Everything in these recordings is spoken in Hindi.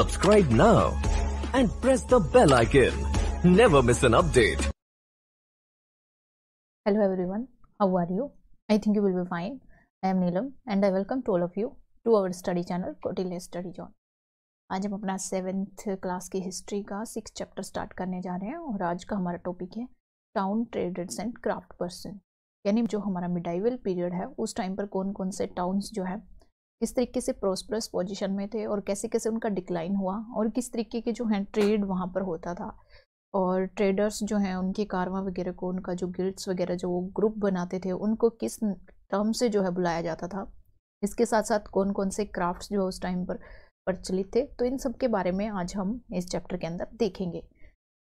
Subscribe now and press the bell icon. Never miss an update. Hello everyone, how are you? I think you will be fine. I am Neelam and I welcome to all of you to our study channel Cotillia Study Zone. आज हम अपना सेवेंथ क्लास की हिस्ट्री का सिक्स चैप्टर स्टार्ट करने जा रहे हैं और आज का हमारा टॉपिक है town traders and craft person यानी जो हमारा मिडाइवल पीरियड है उस टाइम पर कौन कौन से टाउन्स जो है किस तरीके से प्रोस्परस पोजीशन में थे और कैसे कैसे उनका डिक्लाइन हुआ और किस तरीके के जो हैं ट्रेड वहाँ पर होता था और ट्रेडर्स जो हैं उनके कारवा वगैरह को उनका जो गिल्ड्स वगैरह जो वो ग्रुप बनाते थे उनको किस टर्म से जो है बुलाया जाता था इसके साथ साथ कौन कौन से क्राफ्ट्स जो उस टाइम पर प्रचलित थे तो इन सब के बारे में आज हम इस चैप्टर के अंदर देखेंगे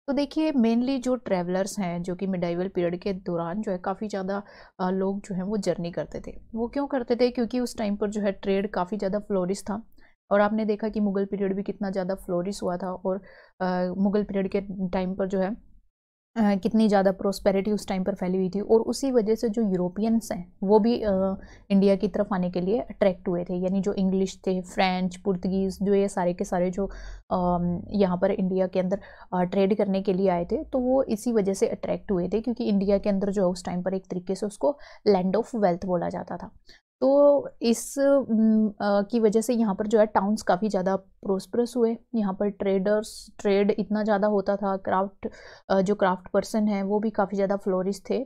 तो देखिए मेनली जो ट्रैवलर्स हैं जो कि मिडाइवल पीरियड के दौरान जो है काफ़ी ज़्यादा लोग जो हैं वो जर्नी करते थे वो क्यों करते थे क्योंकि उस टाइम पर जो है ट्रेड काफ़ी ज़्यादा फ्लोरिस था और आपने देखा कि मुग़ल पीरियड भी कितना ज़्यादा फ्लोरिस हुआ था और मुग़ल पीरियड के टाइम पर जो है कितनी ज़्यादा प्रोस्पेरिटी उस टाइम पर फैली हुई थी और उसी वजह से जो यूरोपियंस हैं वो भी इंडिया की तरफ आने के लिए अट्रैक्ट हुए थे यानी जो इंग्लिश थे फ्रेंच पुर्तगीज़ जो ये सारे के सारे जो यहाँ पर इंडिया के अंदर ट्रेड करने के लिए आए थे तो वो इसी वजह से अट्रैक्ट हुए थे क्योंकि इंडिया के अंदर जो है उस टाइम पर एक तरीके से उसको लैंड ऑफ वेल्थ बोला जाता था तो इस की वजह से यहाँ पर जो है टाउन्स काफ़ी ज़्यादा प्रोस्परस हुए यहाँ पर ट्रेडर्स ट्रेड इतना ज़्यादा होता था क्राफ्ट जो क्राफ्ट पर्सन हैं वो भी काफ़ी ज़्यादा फ्लोरिश थे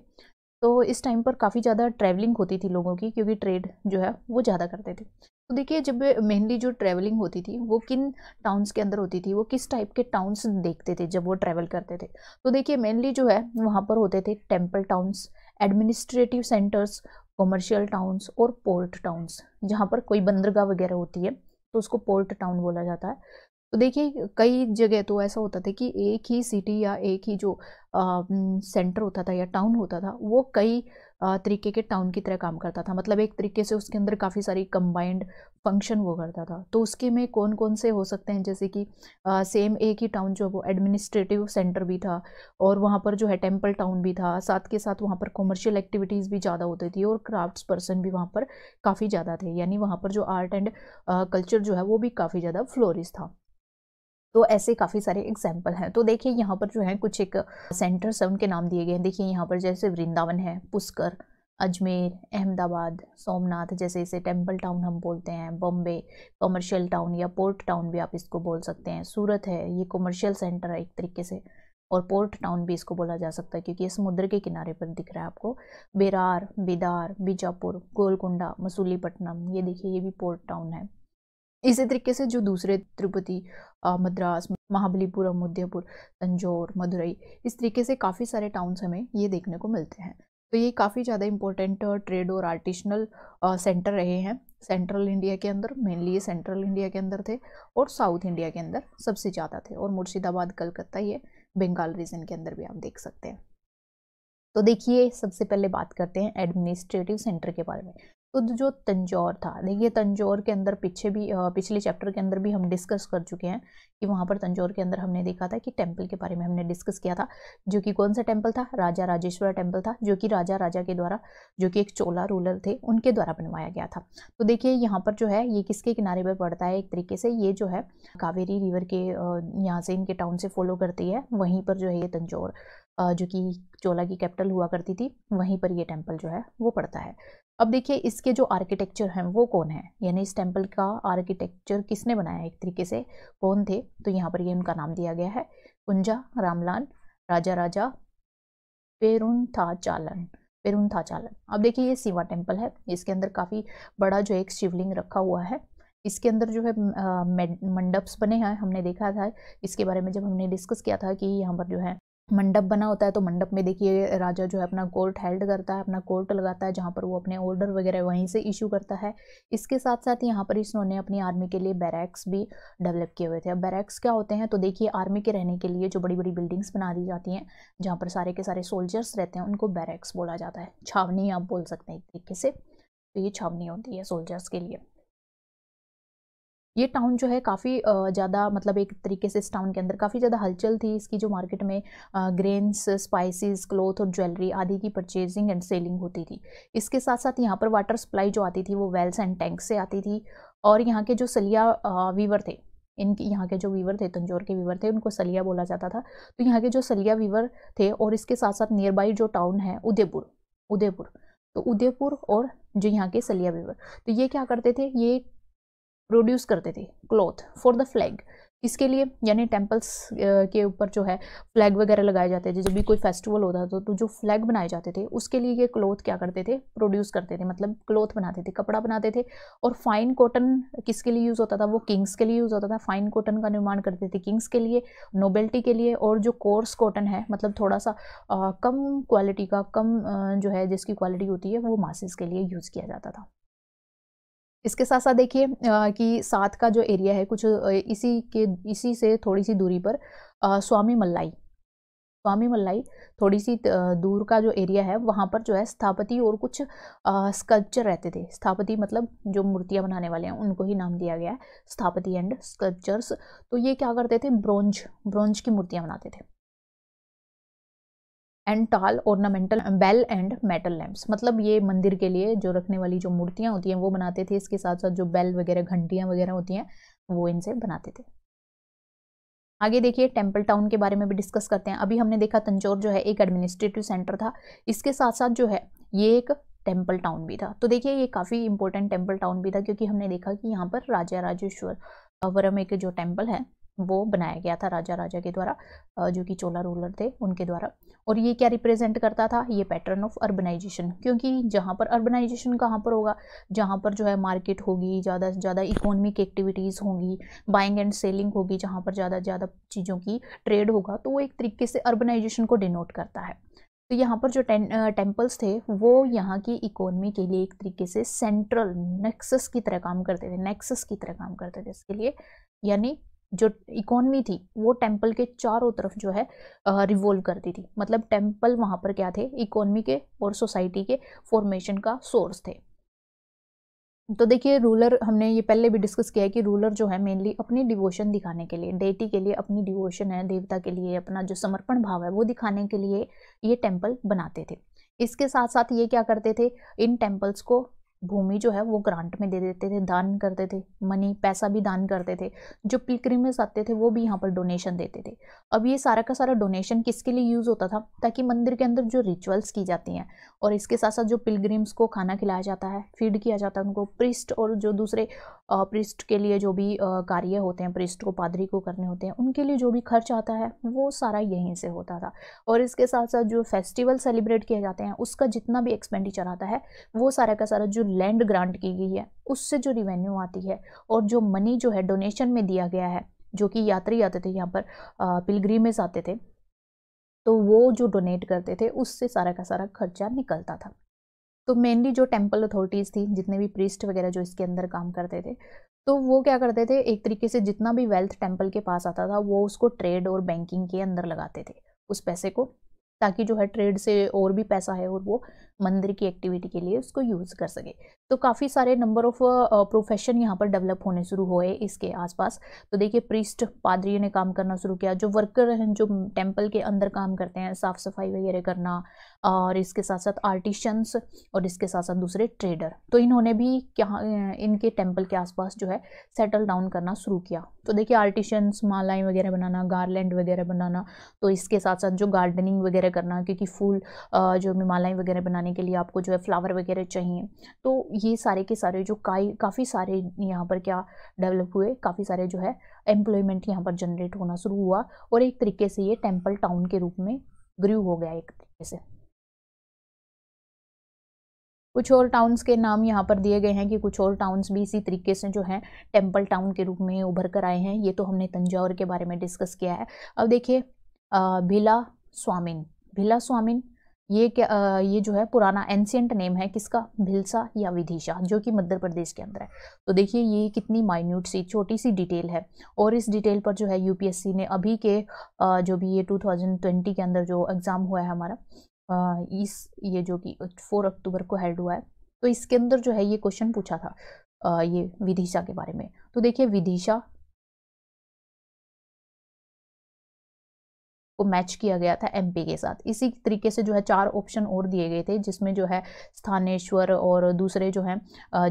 तो इस टाइम पर काफ़ी ज़्यादा ट्रैवलिंग होती थी लोगों की क्योंकि ट्रेड जो है वो ज़्यादा करते थे तो देखिए जब मेनली जो ट्रैवलिंग होती थी वो किन टाउन्स के अंदर होती थी वो किस टाइप के टाउन्स देखते थे जब वो ट्रैवल करते थे तो देखिए मेनली जो है वहाँ पर होते थे temple towns administrative centres commercial towns और पोर्ट टाउन्स जहाँ पर कोई बंदरगाह वगैरह होती है तो उसको पोर्ट टाउन बोला जाता है तो देखिए कई जगह तो ऐसा होता था कि एक ही सिटी या एक ही जो आ, सेंटर होता था या टाउन होता था वो कई तरीके के टाउन की तरह काम करता था मतलब एक तरीके से उसके अंदर काफ़ी सारी कंबाइंड फंक्शन वो करता था तो उसके में कौन कौन से हो सकते हैं जैसे कि आ, सेम एक ही टाउन जो है वो एडमिनिस्ट्रेटिव सेंटर भी था और वहाँ पर जो है टेम्पल टाउन भी था साथ के साथ वहाँ पर कॉमर्शियल एक्टिविटीज़ भी ज़्यादा होती थी और क्राफ्ट्स पर्सन भी वहाँ पर काफ़ी ज़्यादा थे यानी वहाँ पर जो आर्ट एंड कल्चर जो है वो भी काफ़ी ज़्यादा फ्लोरिस था तो ऐसे काफ़ी सारे एग्जाम्पल हैं तो देखिए यहाँ पर जो है कुछ एक सेंटर्स हैं उनके नाम दिए गए हैं देखिए यहाँ पर जैसे वृंदावन है पुष्कर अजमेर अहमदाबाद सोमनाथ जैसे इसे टेम्पल टाउन हम बोलते हैं बॉम्बे कमर्शियल टाउन या पोर्ट टाउन भी आप इसको बोल सकते हैं सूरत है ये कमर्शियल सेंटर है एक तरीके से और पोर्ट टाउन भी इसको बोला जा सकता है क्योंकि ये समुद्र के किनारे पर दिख रहा है आपको बेरार बिदार बीजापुर गोलकुंडा मसूलीपट्टनम ये देखिए ये भी पोर्ट टाउन है इसी तरीके से जो दूसरे तिरुपति मद्रास महाबलीपुरम उदयपुर तंजौर मदुरई इस तरीके से काफ़ी सारे टाउन्स हमें ये देखने को मिलते हैं तो ये काफ़ी ज़्यादा इंपॉर्टेंट ट्रेड और आर्टिशनल सेंटर रहे हैं सेंट्रल इंडिया के अंदर मेनली ये सेंट्रल इंडिया के अंदर थे और साउथ इंडिया के अंदर सबसे ज़्यादा थे और मुर्शिदाबाद कलकत्ता ये बंगाल रीजन के अंदर भी आप देख सकते हैं तो देखिए सबसे पहले बात करते हैं एडमिनिस्ट्रेटिव सेंटर के बारे में खुद जो तंजौर था देखिए तंजौर के अंदर पीछे भी पिछले चैप्टर के अंदर भी हम डिस्कस कर चुके हैं कि वहाँ पर तंजौर के अंदर हमने देखा था कि टेम्पल के बारे में हमने डिस्कस किया था जो कि कौन सा टेम्पल था राजा राजेश्वर टेम्पल था जो कि राजा राजा के द्वारा जो कि एक चोला रूलर थे उनके द्वारा बनवाया गया था तो देखिए यहाँ पर जो है ये किसके किनारे पर पड़ता है एक तरीके से ये जो है कावेरी रिवर के यहाँ से इनके टाउन से फॉलो करती है वहीं पर जो है ये तंजौर जो कि चोला की कैपिटल हुआ करती थी वहीं पर ये टेम्पल जो है वो पड़ता है अब देखिए इसके जो आर्किटेक्चर हैं वो कौन है यानी इस टेम्पल का आर्किटेक्चर किसने बनाया एक तरीके से कौन थे तो यहाँ पर ये उनका नाम दिया गया है कुंजा रामलाल राजा राजा पेरुन था चालन पेरुन था चालन अब देखिए ये सिवा टेम्पल है इसके अंदर काफ़ी बड़ा जो एक शिवलिंग रखा हुआ है इसके अंदर जो है मंडप्स बने हैं हमने देखा था इसके बारे में जब हमने डिस्कस किया था कि यहाँ पर जो है मंडप बना होता है तो मंडप में देखिए राजा जो है अपना कोर्ट हेल्ड करता है अपना कोर्ट लगाता है जहाँ पर वो अपने ऑर्डर वगैरह वहीं से इशू करता है इसके साथ साथ यहाँ पर इसने अपनी आर्मी के लिए बैरैक्स भी डेवलप किए हुए थे अब बैरक्स क्या होते हैं तो देखिए आर्मी के रहने के लिए जो बड़ी बड़ी बिल्डिंग्स बना दी जाती हैं जहाँ पर सारे के सारे सोल्जर्स रहते हैं उनको बैरैक्स बोला जाता है छावनी आप बोल सकते हैं एक तरीके से तो ये छावनी होती है सोल्जर्स के लिए ये टाउन जो है काफ़ी ज़्यादा मतलब एक तरीके से इस टाउन के अंदर काफ़ी ज़्यादा हलचल थी इसकी जो मार्केट में ग्रेन्स स्पाइसेस क्लोथ और ज्वेलरी आदि की परचेजिंग एंड सेलिंग होती थी इसके साथ साथ यहाँ पर वाटर सप्लाई जो आती थी वो वेल्स एंड टैंक से आती थी और यहाँ के जो सलिया वीवर थे इनके यहाँ के जो वीवर थे तंजौर के वीवर थे उनको सलिया बोला जाता था तो यहाँ के जो सलिया वीवर थे और इसके साथ साथ नियर बाई जो टाउन है उदयपुर उदयपुर तो उदयपुर और जो यहाँ के सलिया वीवर तो ये क्या करते थे ये प्रोड्यूस करते थे क्लॉथ फॉर द फ्लैग इसके लिए यानी टेम्पल्स के ऊपर जो है फ्लैग वगैरह लगाए जाते थे जब भी कोई फेस्टिवल होता था तो जो फ्लैग बनाए जाते थे उसके लिए ये क्लोथ क्या करते थे प्रोड्यूस करते थे मतलब क्लोथ बनाते थे कपड़ा बनाते थे और फाइन कॉटन किसके लिए यूज़ होता था वो किंग्स के लिए यूज़ होता था फाइन कॉटन का निर्माण करते थे किंग्स के लिए नोबेल्टी के लिए और जो कोर्स कॉटन है मतलब थोड़ा सा आ, कम क्वालिटी का कम आ, जो है जिसकी क्वालिटी होती है वो मासेस के लिए यूज़ किया जाता था इसके साथ साथ देखिए कि साथ का जो एरिया है कुछ इसी के इसी से थोड़ी सी दूरी पर आ, स्वामी मल्लाई स्वामी मल्लाई थोड़ी सी दूर का जो एरिया है वहाँ पर जो है स्थापति और कुछ स्कल्पचर रहते थे स्थापति मतलब जो मूर्तियाँ बनाने वाले हैं उनको ही नाम दिया गया है स्थापति एंड स्कल्पचर्स तो ये क्या करते थे ब्रोंज ब्रोंज की मूर्तियाँ बनाते थे and tall ornamental bell and metal lamps मतलब ये मंदिर के लिए जो रखने वाली जो मूर्तियाँ होती हैं वो बनाते थे इसके साथ साथ जो बेल वगैरह घंटियाँ वगैरह होती हैं वो इनसे बनाते थे आगे देखिए टेम्पल टाउन के बारे में भी डिस्कस करते हैं अभी हमने देखा तंजौर जो है एक एडमिनिस्ट्रेटिव सेंटर था इसके साथ साथ जो है ये एक टेम्पल टाउन भी था तो देखिए ये काफ़ी इंपॉर्टेंट टेम्पल टाउन भी था क्योंकि हमने देखा कि यहाँ पर राजा राजेश्वर वरम एक जो टेम्पल है वो बनाया गया था राजा राजा के द्वारा जो कि चोला रूलर थे उनके द्वारा और ये क्या रिप्रेजेंट करता था ये पैटर्न ऑफ अर्बनाइजेशन क्योंकि जहाँ पर अर्बनाइजेशन कहाँ पर होगा जहाँ पर जो है मार्केट होगी ज़्यादा से ज़्यादा इकोनॉमिक एक्टिविटीज़ होंगी बाइंग एंड सेलिंग होगी जहाँ पर ज़्यादा ज़्यादा चीज़ों की ट्रेड होगा तो वो एक तरीके से अर्बनाइजेशन को डिनोट करता है तो यहाँ पर जो टेम्पल्स थे वो यहाँ की इकोनॉमी के लिए एक तरीके से सेंट्रल नेक्सस की तरह काम करते थे नेक्सस की तरह काम करते थे इसके लिए यानी जो इकोनमी थी वो टेम्पल के चारों तरफ जो है रिवॉल्व करती थी मतलब टेम्पल वहाँ पर क्या थे इकोनमी के और सोसाइटी के फॉर्मेशन का सोर्स थे तो देखिए रूलर हमने ये पहले भी डिस्कस किया है कि रूलर जो है मेनली अपनी डिवोशन दिखाने के लिए डेटी के लिए अपनी डिवोशन है देवता के लिए अपना जो समर्पण भाव है वो दिखाने के लिए ये टेम्पल बनाते थे इसके साथ साथ ये क्या करते थे इन टेम्पल्स को भूमि जो है वो ग्रांट में दे देते थे दान करते थे मनी पैसा भी दान करते थे जो पिलग्रिमेज आते थे वो भी यहाँ पर डोनेशन देते थे अब ये सारा का सारा डोनेशन किसके लिए यूज़ होता था ताकि मंदिर के अंदर जो रिचुअल्स की जाती हैं और इसके साथ साथ जो पिलग्रिम्स को खाना खिलाया जाता है फीड किया जाता है उनको प्रिस्ट और जो दूसरे प्रिस्ट के लिए जो भी कार्य होते हैं प्रिस्ट को पादरी को करने होते हैं उनके लिए जो भी खर्च आता है वो सारा यहीं से होता था और इसके साथ साथ जो फेस्टिवल सेलिब्रेट किए जाते हैं उसका जितना भी एक्सपेंडिचर आता है वो सारा का सारा जो लैंड ग्रांट की गई है उससे जो रिवेन्यू आती है और जो मनी जो है डोनेशन में दिया गया है जो कि यात्री आते थे यहाँ पर पिलग्रीमेज आते थे तो वो जो डोनेट करते थे उससे सारा का सारा खर्चा निकलता था तो मेनली जो टेम्पल अथॉरिटीज़ थी जितने भी प्रीस्ट वगैरह जो इसके अंदर काम करते थे तो वो क्या करते थे एक तरीके से जितना भी वेल्थ टेम्पल के पास आता था वो उसको ट्रेड और बैंकिंग के अंदर लगाते थे उस पैसे को ताकि जो है ट्रेड से और भी पैसा है और वो मंदिर की एक्टिविटी के लिए उसको यूज़ कर सके तो काफ़ी सारे नंबर ऑफ प्रोफेशन यहाँ पर डेवलप होने शुरू हुए इसके आसपास तो देखिए प्रिस्ट पादरियों ने काम करना शुरू किया जो वर्कर हैं जो टेम्पल के अंदर काम करते हैं साफ़ सफाई वगैरह करना और इसके साथ साथ आर्टिशंस और इसके साथ साथ दूसरे ट्रेडर तो इन्होंने भी क्या इनके टेम्पल के आसपास जो है सेटल डाउन करना शुरू किया तो देखिए आर्टिशंस मालाएँ वगैरह बनाना गार्लैंड वगैरह बनाना तो इसके साथ साथ जो गार्डनिंग वगैरह करना क्योंकि फूल जो मालाएँ वगैरह बनानी बनाने के लिए आपको जो है फ्लावर वगैरह चाहिए तो ये सारे के सारे जो काई काफ़ी सारे यहाँ पर क्या डेवलप हुए काफ़ी सारे जो है एम्प्लॉयमेंट यहाँ पर जनरेट होना शुरू हुआ और एक तरीके से ये टेम्पल टाउन के रूप में ग्रू हो गया एक तरीके से कुछ और टाउन्स के नाम यहाँ पर दिए गए हैं कि कुछ और टाउन्स भी इसी तरीके से जो हैं टेम्पल टाउन के रूप में उभर कर आए हैं ये तो हमने तंजावर के बारे में डिस्कस किया है अब देखिए भिला स्वामिन भिला स्वामिन ये क्या आ, ये जो है पुराना एंशियंट नेम है किसका भिलसा या विधिशा जो कि मध्य प्रदेश के अंदर है तो देखिए ये कितनी माइन्यूट सी छोटी सी डिटेल है और इस डिटेल पर जो है यूपीएससी ने अभी के आ, जो भी ये 2020 के अंदर जो एग्ज़ाम हुआ है हमारा आ, इस ये जो कि फोर अक्टूबर को हेल्ड हुआ है तो इसके अंदर जो है ये क्वेश्चन पूछा था ये विदिशा के बारे में तो देखिए विदिशा को मैच किया गया था एमपी के साथ इसी तरीके से जो है चार ऑप्शन और दिए गए थे जिसमें जो है स्थानेश्वर और दूसरे जो है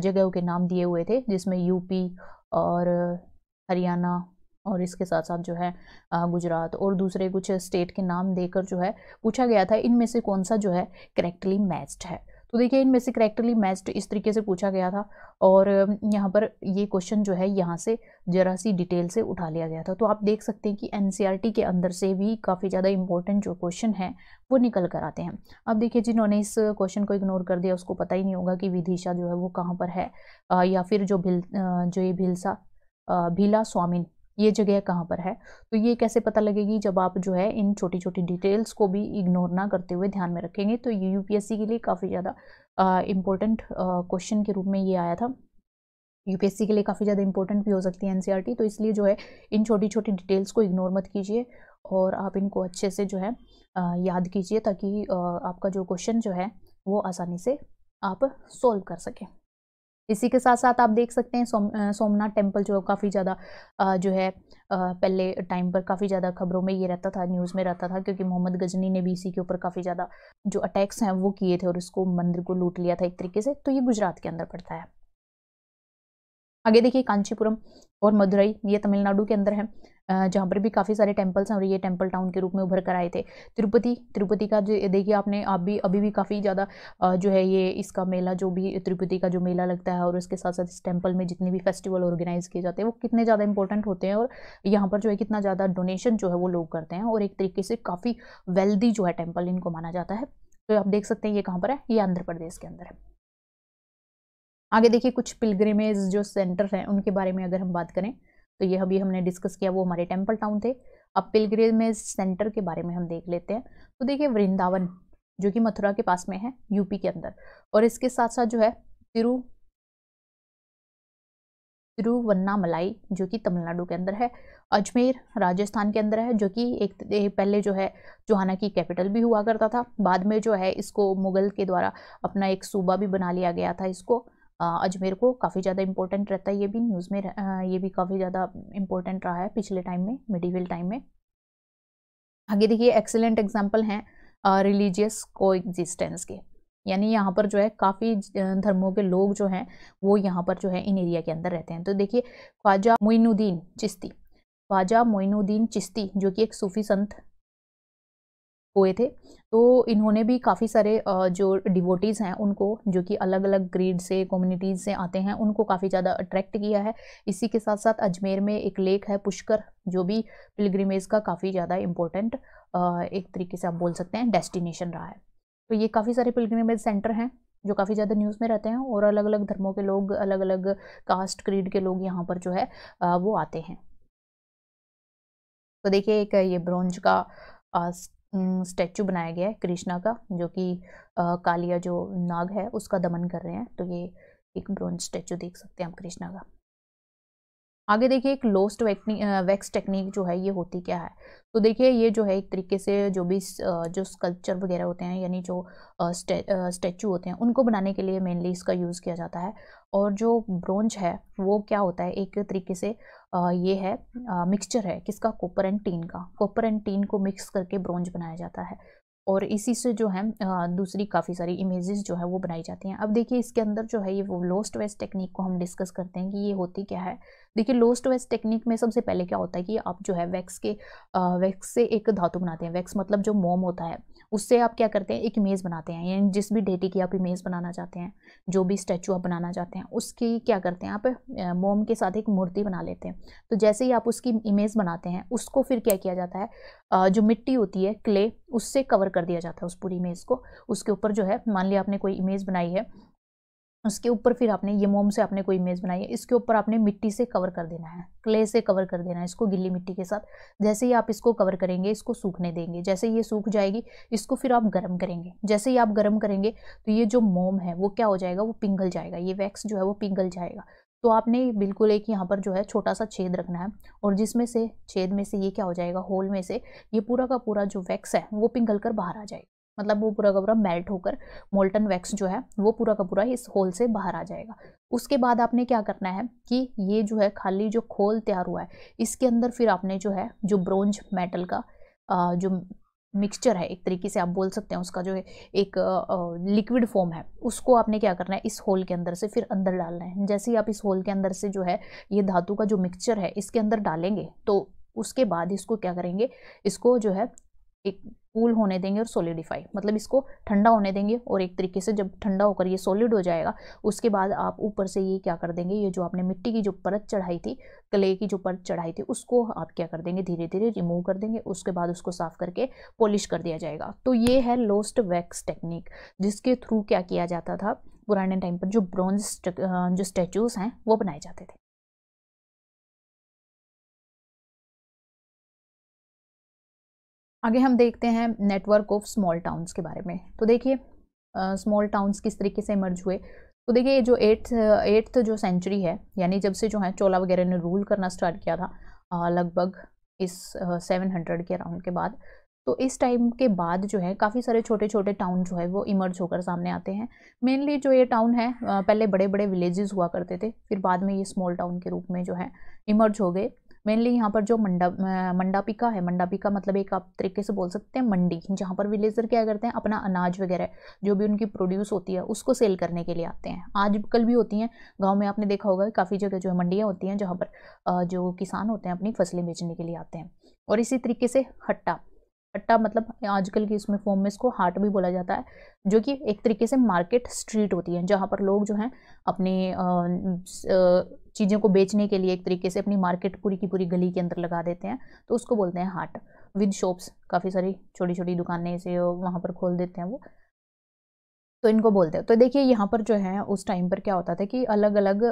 जगहों के नाम दिए हुए थे जिसमें यूपी और हरियाणा और इसके साथ साथ जो है गुजरात और दूसरे कुछ स्टेट के नाम देकर जो है पूछा गया था इनमें से कौन सा जो है करेक्टली मैच्ड है तो देखिए इनमें से करेक्टली मैच्ड इस तरीके से पूछा गया था और यहाँ पर ये क्वेश्चन जो है यहाँ से जरा सी डिटेल से उठा लिया गया था तो आप देख सकते हैं कि एन e के अंदर से भी काफ़ी ज़्यादा इंपॉर्टेंट जो क्वेश्चन है वो निकल कर आते हैं अब देखिए जिन्होंने इस क्वेश्चन को इग्नोर कर दिया उसको पता ही नहीं होगा कि विदिशा जो है वो कहाँ पर है या फिर जो भिल जो ये भिलसा भीला स्वामिन ये जगह कहाँ पर है तो ये कैसे पता लगेगी जब आप जो है इन छोटी छोटी डिटेल्स को भी इग्नोर ना करते हुए ध्यान में रखेंगे तो ये यूपीएससी के लिए काफ़ी ज़्यादा इम्पोर्टेंट क्वेश्चन के रूप में ये आया था यूपीएससी के लिए काफ़ी ज़्यादा इंपॉर्टेंट भी हो सकती है एन e तो इसलिए जो है इन छोटी छोटी डिटेल्स को इग्नोर मत कीजिए और आप इनको अच्छे से जो है याद कीजिए ताकि आपका जो क्वेश्चन जो है वो आसानी से आप सोल्व कर सकें इसी के साथ साथ आप देख सकते हैं सोम सोमनाथ टेम्पल जो काफ़ी ज़्यादा जो है पहले टाइम पर काफ़ी ज़्यादा खबरों में ये रहता था न्यूज़ में रहता था क्योंकि मोहम्मद गजनी ने भी इसी के ऊपर काफ़ी ज़्यादा जो अटैक्स हैं वो किए थे और इसको मंदिर को लूट लिया था एक तरीके से तो ये गुजरात के अंदर पड़ता है आगे देखिए कांचीपुरम और मदुरई ये तमिलनाडु के अंदर है जहाँ पर भी काफ़ी सारे टेम्पल्स हैं और ये टेम्पल टाउन के रूप में उभर कर आए थे तिरुपति तिरुपति का जो देखिए आपने आप भी अभी भी काफ़ी ज़्यादा जो है ये इसका मेला जो भी तिरुपति का जो मेला लगता है और उसके साथ साथ इस टेम्पल में जितने भी फेस्टिवल ऑर्गेनाइज़ किए जाते हैं वो कितने ज़्यादा इंपॉर्टेंट होते हैं और यहाँ पर जो है कितना ज़्यादा डोनेशन जो है वो लोग करते हैं और एक तरीके से काफ़ी वेल्दी जो है टेम्पल इनको माना जाता है तो आप देख सकते हैं ये कहाँ पर है ये आंध्र प्रदेश के अंदर है आगे देखिए कुछ पिलग्रेमेज जो सेंटर हैं उनके बारे में अगर हम बात करें तो ये अभी हमने डिस्कस किया वो हमारे टेम्पल टाउन थे अब में सेंटर के बारे में हम देख लेते हैं तो देखिए वृंदावन जो कि मथुरा के पास में है यूपी के अंदर और इसके साथ साथ जो है तिरु तिरुवन्ना मलाई जो कि तमिलनाडु के अंदर है अजमेर राजस्थान के अंदर है जो कि एक पहले जो है जोहाना की कैपिटल भी हुआ करता था बाद में जो है इसको मुगल के द्वारा अपना एक सूबा भी बना लिया गया था इसको अजमेर को काफ़ी ज़्यादा इम्पोर्टेंट रहता है ये भी न्यूज़ में ये भी काफ़ी ज़्यादा इम्पोर्टेंट रहा है पिछले टाइम में मिडिवल टाइम में आगे देखिए एक्सेलेंट एग्जाम्पल हैं रिलीजियस को एग्जिस्टेंस के यानी यहाँ पर जो है काफ़ी धर्मों के लोग जो हैं वो यहाँ पर जो है इन एरिया के अंदर रहते हैं तो देखिए ख्वाजा मोइनुद्दीन चिश्ती ख्वाजा मोइनुद्दीन चिश्ती जो कि एक सूफी संत हुए थे तो इन्होंने भी काफ़ी सारे जो डिवोटीज़ हैं उनको जो कि अलग अलग ग्रीड से कम्युनिटीज़ से आते हैं उनको काफ़ी ज़्यादा अट्रैक्ट किया है इसी के साथ साथ अजमेर में एक लेक है पुष्कर जो भी पिलग्रिमेज का काफ़ी ज़्यादा इम्पोर्टेंट एक तरीके से आप बोल सकते हैं डेस्टिनेशन रहा है तो ये काफ़ी सारे पिलग्रिमेज सेंटर हैं जो काफ़ी ज़्यादा न्यूज़ में रहते हैं और अलग अलग धर्मों के लोग अलग अलग कास्ट क्रीड के लोग यहाँ पर जो है वो आते हैं तो देखिए एक ये ब्रॉन्ज का स्टैचू बनाया गया है कृष्णा का जो कि कालिया जो नाग है उसका दमन कर रहे हैं तो ये एक ब्रॉन्ज स्टैचू देख सकते हैं आप कृष्णा का आगे देखिए एक लोस्ट वैक्स टेक्निक जो है ये होती क्या है तो देखिए ये जो है एक तरीके से जो भी जो स्कल्पचर वगैरह होते हैं यानी जो स्टैचू होते हैं उनको बनाने के लिए मेनली इसका यूज़ किया जाता है और जो ब्रोंज है वो क्या होता है एक तरीके से ये है मिक्सचर है किसका कॉपर एंड टीन का कॉपर एंड टीन को मिक्स करके ब्रोंज बनाया जाता है और इसी से जो है दूसरी काफ़ी सारी इमेजेस जो है वो बनाई जाती हैं अब देखिए इसके अंदर जो है ये वो लोस्ट वेस्ट टेक्निक को हम डिस्कस करते हैं कि ये होती क्या है देखिए लोस्ट वेस्ट टेक्निक में सबसे पहले क्या होता है कि आप जो है वैक्स के वैक्स से एक धातु बनाते हैं वैक्स मतलब जो मोम होता है उससे आप क्या करते हैं एक इमेज बनाते हैं यानी जिस भी डेटी की आप इमेज बनाना चाहते हैं जो भी स्टैचू आप बनाना चाहते हैं उसकी क्या करते हैं आप मोम के साथ एक मूर्ति बना लेते हैं तो जैसे ही आप उसकी इमेज बनाते हैं उसको फिर क्या किया जाता है जो मिट्टी होती है क्ले उससे कवर कर दिया जाता है उस पूरी इमेज को उसके ऊपर जो है मान लिया आपने कोई इमेज बनाई है उसके ऊपर फिर आपने ये मोम से आपने कोई इमेज बनाई है इसके ऊपर आपने मिट्टी से कवर कर देना है क्ले से कवर कर देना है इसको गिल्ली मिट्टी के साथ जैसे ही आप इसको कवर करेंगे इसको सूखने देंगे जैसे ये सूख जाएगी इसको फिर आप गर्म करेंगे जैसे ही आप गर्म करेंगे तो ये जो मोम है वो क्या हो जाएगा वो पिघल जाएगा ये वैक्स जो है वो पिघल जाएगा तो आपने बिल्कुल एक यहाँ पर जो है छोटा सा छेद रखना है और जिसमें से छेद में से ये क्या हो जाएगा होल में से ये पूरा का पूरा जो वैक्स है वो पिघल कर बाहर आ जाएगा मतलब वो पूरा का पूरा मेल्ट होकर मोल्टन वैक्स जो है वो पूरा का पूरा इस होल से बाहर आ जाएगा उसके बाद आपने क्या करना है कि ये जो है खाली जो खोल तैयार हुआ है इसके अंदर फिर आपने जो है जो ब्रोंज मेटल का जो मिक्सचर है एक तरीके से आप बोल सकते हैं उसका जो है एक लिक्विड फॉर्म है उसको आपने क्या करना है इस होल के अंदर से फिर अंदर डालना है जैसे ही आप इस होल के अंदर से जो है ये धातु का जो मिक्सचर है इसके अंदर डालेंगे तो उसके बाद इसको क्या करेंगे इसको जो है एक कूल होने देंगे और सोलिडिफाई मतलब इसको ठंडा होने देंगे और एक तरीके से जब ठंडा होकर ये सॉलिड हो जाएगा उसके बाद आप ऊपर से ये क्या कर देंगे ये जो आपने मिट्टी की जो परत चढ़ाई थी क्ले की जो परत चढ़ाई थी उसको आप क्या कर देंगे धीरे धीरे रिमूव कर देंगे उसके बाद उसको साफ करके पॉलिश कर दिया जाएगा तो ये है लोस्ट वैक्स टेक्निक जिसके थ्रू क्या किया जाता था पुराने टाइम पर जो ब्रॉन्ज जो स्टैचूज़ हैं वो बनाए जाते थे आगे हम देखते हैं नेटवर्क ऑफ स्मॉल टाउन्स के बारे में तो देखिए स्मॉल टाउन्स किस तरीके से इमर्ज हुए तो देखिए ये जो एट्थ एट्थ जो सेंचुरी है यानी जब से जो है चोला वगैरह ने रूल करना स्टार्ट किया था लगभग इस सेवन हंड्रेड के अराउंड के बाद तो इस टाइम के बाद जो है काफ़ी सारे छोटे छोटे टाउन जो है वो इमर्ज होकर सामने आते हैं मेनली जो ये टाउन है पहले बड़े बड़े विलेजेस हुआ करते थे फिर बाद में ये स्मॉल टाउन के रूप में जो है इमर्ज हो गए मेनली यहाँ पर जो मंडा मंडापिका है मंडापिका मतलब एक आप तरीके से बोल सकते हैं मंडी जहाँ पर विलेजर क्या करते हैं अपना अनाज वगैरह जो भी उनकी प्रोड्यूस होती है उसको सेल करने के लिए आते हैं आजकल भी होती हैं गाँव में आपने देखा होगा काफ़ी जगह जो है मंडियाँ होती हैं जहाँ पर जो किसान होते हैं अपनी फसलें बेचने के लिए आते हैं और इसी तरीके से हट्टा हट्टा मतलब आजकल की इसमें फॉर्म में इसको हाट भी बोला जाता है जो कि एक तरीके से मार्केट स्ट्रीट होती है जहाँ पर लोग जो हैं अपने चीज़ों को बेचने के लिए एक तरीके से अपनी मार्केट पूरी की पूरी गली के अंदर लगा देते हैं तो उसको बोलते हैं हाट विद शॉप्स काफ़ी सारी छोटी छोटी दुकानें से वहाँ पर खोल देते हैं वो तो इनको बोलते हैं तो देखिए यहाँ पर जो है उस टाइम पर क्या होता था कि अलग अलग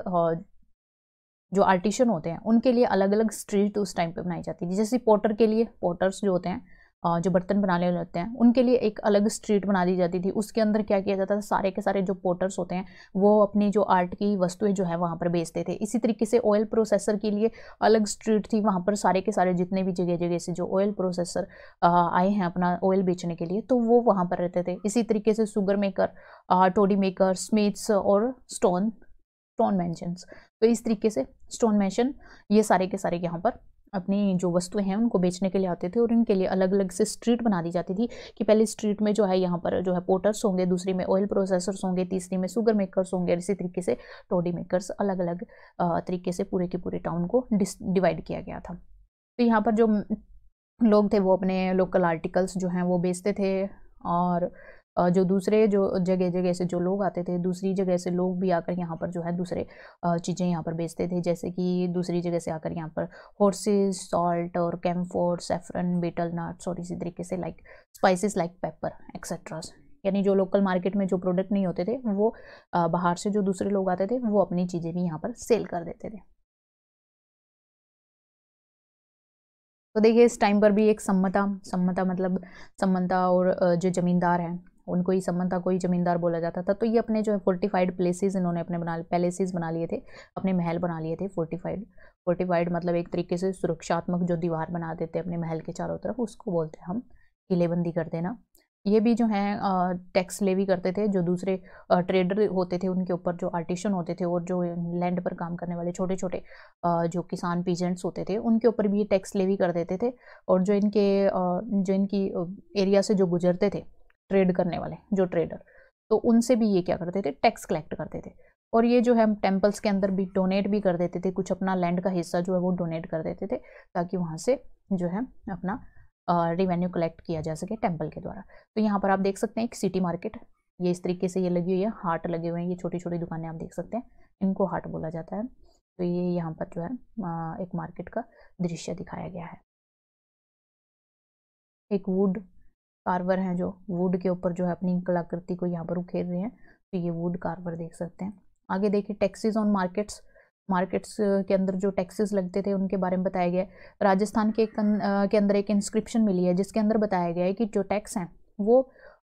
जो आर्टिशन होते हैं उनके लिए अलग अलग स्ट्रीट उस टाइम पर बनाई जाती थी जैसे पोटर के लिए पोटर्स जो होते हैं जो बर्तन बनाने लगते होते हैं उनके लिए एक अलग स्ट्रीट बना दी जाती थी उसके अंदर क्या किया जाता था सारे के सारे जो पोटर्स होते हैं वो अपनी जो आर्ट की वस्तुएं जो है वहाँ पर बेचते थे इसी तरीके से ऑयल प्रोसेसर के लिए अलग स्ट्रीट थी वहाँ पर सारे के सारे जितने भी जगह जगह से जो ऑयल प्रोसेसर आए हैं अपना ऑयल बेचने के लिए तो वो वहाँ पर रहते थे इसी तरीके से sugar maker toddy maker smiths और स्टोन स्टोन मैंशंस तो इस तरीके से स्टोन मैंशन ये सारे के सारे यहाँ पर अपनी जो वस्तुएं हैं उनको बेचने के लिए आते थे और इनके लिए अलग अलग से स्ट्रीट बना दी जाती थी कि पहले स्ट्रीट में जो है यहाँ पर जो है पोटर्स होंगे दूसरी में ऑयल प्रोसेसर्स होंगे तीसरी में शुगर मेकर्स होंगे और इसी तरीके से टोडी मेकर्स अलग अलग तरीके से पूरे के पूरे टाउन को डिवाइड किया गया था तो यहाँ पर जो लोग थे वो अपने लोकल आर्टिकल्स जो हैं वो बेचते थे और जो दूसरे जो जगह जगह से जो लोग आते थे दूसरी जगह से लोग भी आकर यहाँ पर जो है दूसरे चीज़ें यहाँ पर बेचते थे जैसे कि दूसरी जगह से आकर यहाँ पर हॉर्सेस सॉल्ट और कैम्फोर सेफरन बेटल नट्स और इसी तरीके से like spices like pepper etcetera यानी जो लोकल मार्केट में जो प्रोडक्ट नहीं होते थे वो बाहर से जो दूसरे लोग आते थे वो अपनी चीज़ें भी यहाँ पर सेल कर देते थे तो देखिए इस टाइम पर भी एक सम्मता सम्मता मतलब सम्मता और जो ज़मींदार हैं उनको ही संबंध था कोई जमींदार बोला जाता था तो ये अपने जो है फोर्टिफाइड प्लेसेस इन्होंने अपने बना पैलेसेस बना लिए थे अपने महल बना लिए थे फोर्टिफाइड फोर्टिफाइड मतलब एक तरीके से सुरक्षात्मक जो दीवार बना देते अपने महल के चारों तरफ उसको बोलते हैं हम किलेबंदी कर देना ये भी जो हैं टैक्स लेवी करते थे जो दूसरे ट्रेडर होते थे उनके ऊपर जो आर्टिशन होते थे और जो लैंड पर काम करने वाले छोटे छोटे जो किसान पीजेंट्स होते थे उनके ऊपर भी ये टैक्स लेवी कर देते थे और जो इनके जो इनकी एरिया से जो गुजरते थे ट्रेड करने वाले जो ट्रेडर तो उनसे भी ये क्या करते थे टैक्स कलेक्ट करते थे और ये जो है हम टेम्पल्स के अंदर भी डोनेट भी कर देते थे कुछ अपना लैंड का हिस्सा जो है वो डोनेट कर देते थे ताकि वहाँ से जो है अपना रिवेन्यू कलेक्ट किया जा सके टेम्पल के द्वारा तो यहाँ पर आप देख सकते हैं एक सिटी मार्केट ये इस तरीके से ये लगी हुई है हाट लगे हुए हैं ये छोटी छोटी दुकानें आप देख सकते हैं इनको हाट बोला जाता है तो ये यहाँ पर जो है एक मार्केट का दृश्य दिखाया गया है एक वुड कार्वर हैं जो वुड के ऊपर जो है अपनी कलाकृति को यहाँ पर उखेर रहे हैं तो ये वुड कार्वर देख सकते हैं आगे देखिए टैक्सेस ऑन मार्केट्स मार्केट्स के अंदर जो टैक्सेस लगते थे उनके बारे में बताया गया राजस्थान के अं, के अंदर एक इंस्क्रिप्शन मिली है जिसके अंदर बताया गया है कि जो टैक्स हैं वो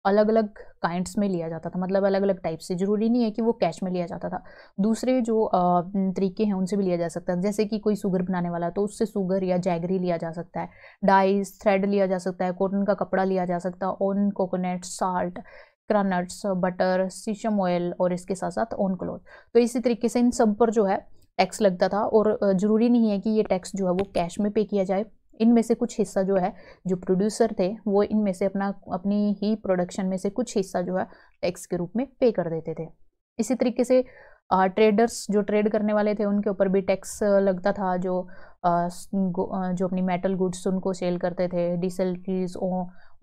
अलग अलग काइंड्स में लिया जाता था मतलब अलग अलग टाइप से ज़रूरी नहीं है कि वो कैश में लिया जाता था दूसरे जो तरीके हैं उनसे भी लिया जा सकता है जैसे कि कोई सुगर बनाने वाला है तो उससे सुगर या जैगरी लिया जा सकता है डाइस थ्रेड लिया जा सकता है कॉटन का कपड़ा लिया जा सकता है ओन कोकोनट साल्ट क्रनट्स बटर शीशम ऑयल और इसके साथ साथ ओन क्लोथ तो इसी तरीके से इन सब पर जो है टैक्स लगता था और ज़रूरी नहीं है कि ये टैक्स जो है वो कैश में पे किया जाए इनमें से कुछ हिस्सा जो है जो प्रोड्यूसर थे वो इनमें से अपना अपनी ही प्रोडक्शन में से कुछ हिस्सा जो है टैक्स के रूप में पे कर देते थे इसी तरीके से ट्रेडर्स जो ट्रेड करने वाले थे उनके ऊपर भी टैक्स लगता था जो आ, जो अपनी मेटल गुड्स उनको सेल करते थे डीजल कीज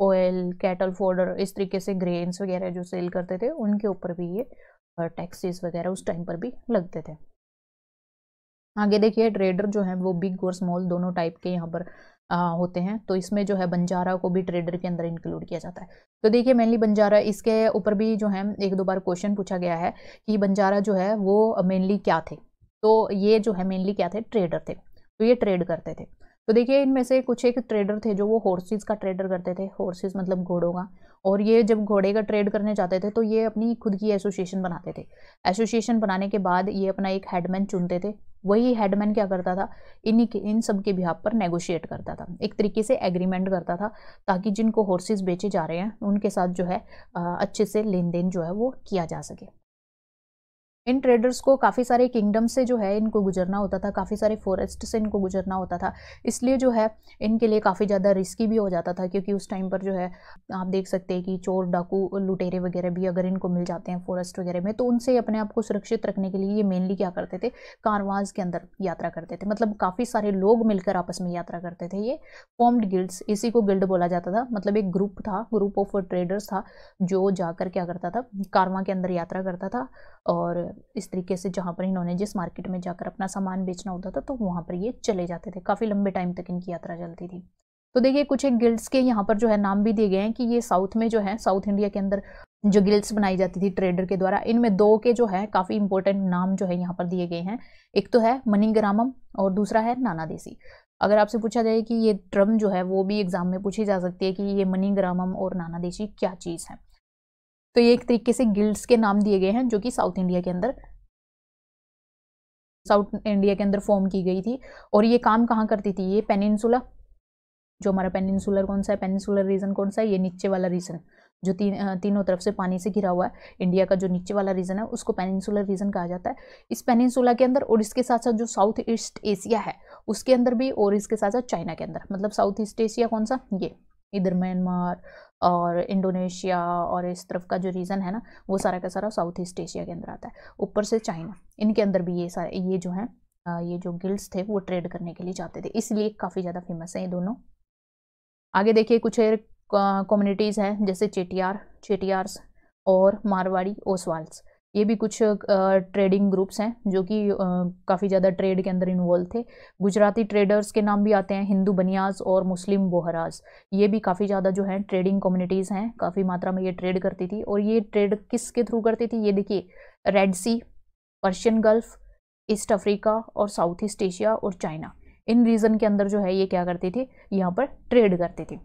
ऑयल कैटल फोडर इस तरीके से ग्रेन्स वगैरह जो सेल करते थे उनके ऊपर भी ये टैक्सेस वगैरह उस टाइम पर भी लगते थे आगे देखिए ट्रेडर जो है वो बिग और स्मॉल दोनों टाइप के यहाँ पर आ, होते हैं तो इसमें जो है बंजारा को भी ट्रेडर के अंदर इंक्लूड किया जाता है तो देखिए मेनली बंजारा इसके ऊपर भी जो है एक दो बार क्वेश्चन पूछा गया है कि बंजारा जो है वो मेनली क्या थे तो ये जो है मेनली क्या थे ट्रेडर थे तो ये ट्रेड करते थे तो देखिए इनमें से कुछ एक ट्रेडर थे जो वो हॉर्सेज का ट्रेडर करते थे हॉर्सेज मतलब घोड़ों का और ये जब घोड़े का ट्रेड करने जाते थे तो ये अपनी खुद की एसोसिएशन बनाते थे एसोसिएशन बनाने के बाद ये अपना एक हेडमैन चुनते थे वही हेडमैन क्या करता था इन्हीं के इन सब के बिहाब पर नेगोशिएट करता था एक तरीके से एग्रीमेंट करता था ताकि जिनको हॉर्सेज बेचे जा रहे हैं उनके साथ जो है अच्छे से लेन देन जो है वो किया जा सके इन ट्रेडर्स को काफ़ी सारे किंगडम से जो है इनको गुजरना होता था काफ़ी सारे फॉरेस्ट से इनको गुजरना होता था इसलिए जो है इनके लिए काफ़ी ज़्यादा रिस्की भी हो जाता था क्योंकि उस टाइम पर जो है आप देख सकते हैं कि चोर डाकू लुटेरे वगैरह भी अगर इनको मिल जाते हैं फॉरेस्ट वगैरह में तो उनसे अपने आप को सुरक्षित रखने के लिए ये मेनली क्या करते थे कारवाज के अंदर यात्रा करते थे मतलब काफ़ी सारे लोग मिलकर आपस में यात्रा करते थे ये फॉर्म्ड गिल्ड्स इसी को गिल्ड बोला जाता था मतलब एक ग्रुप था ग्रुप ऑफ ट्रेडर्स था जो जाकर क्या करता था कारवा के अंदर यात्रा करता था और इस तरीके से जहाँ पर इन्होंने जिस मार्केट में जाकर अपना सामान बेचना होता था तो वहाँ पर ये चले जाते थे काफ़ी लंबे टाइम तक इनकी यात्रा चलती थी तो देखिए कुछ एक गिल्ड्स के यहाँ पर जो है नाम भी दिए गए हैं कि ये साउथ में जो है साउथ इंडिया के अंदर जो गिल्ड्स बनाई जाती थी ट्रेडर के द्वारा इनमें दो के जो है काफ़ी इंपॉर्टेंट नाम जो है यहाँ पर दिए गए हैं एक तो है मनीग्रामम और दूसरा है नाना देसी अगर आपसे पूछा जाए कि ये ट्रम जो है वो भी एग्जाम में पूछी जा सकती है कि ये मनिंगरामम और नाना देसी क्या चीज़ है तो ये एक तरीके से गिल्ड्स के नाम दिए गए हैं जो कि साउथ इंडिया के अंदर साउथ इंडिया के अंदर फॉर्म की गई थी और ये काम कहाँ करती थी ये पेनिनसुला जो हमारा पेनिनसुलर कौन सा है पेनिनसुलर रीजन कौन सा है ये नीचे वाला रीजन जो तीन तीनों तरफ से पानी से घिरा हुआ है इंडिया का जो नीचे वाला रीजन है उसको पेनिनसुलर रीजन कहा जाता है इस पेनिनसुला के अंदर और इसके साथ साथ जो साउथ ईस्ट एशिया है उसके अंदर भी और इसके साथ साथ चाइना के अंदर मतलब साउथ ईस्ट एशिया कौन सा ये इधर म्यांमार और इंडोनेशिया और इस तरफ का जो रीजन है ना वो सारा का सारा साउथ ईस्ट एशिया के अंदर आता है ऊपर से चाइना इनके अंदर भी ये सारे ये जो हैं ये जो गिल्ड्स थे वो ट्रेड करने के लिए जाते थे इसलिए काफ़ी ज़्यादा फेमस है ये दोनों आगे देखिए कुछ कम्युनिटीज़ हैं जैसे चेटियार चेटियार्स और मारवाड़ी ओसवाल्स ये भी कुछ ट्रेडिंग ग्रुप्स हैं जो कि काफ़ी ज़्यादा ट्रेड के अंदर इन्वॉल्व थे गुजराती ट्रेडर्स के नाम भी आते हैं हिंदू बनियाज और मुस्लिम बोहराज ये भी काफ़ी ज़्यादा जो है ट्रेडिंग कम्युनिटीज़ हैं काफ़ी मात्रा में ये ट्रेड करती थी और ये ट्रेड किसके थ्रू करती थी ये देखिए Red Sea Persian Gulf East Africa और साउथ ईस्ट एशिया और चाइना इन रीजन के अंदर जो है ये क्या करती थी यहाँ पर ट्रेड करती थी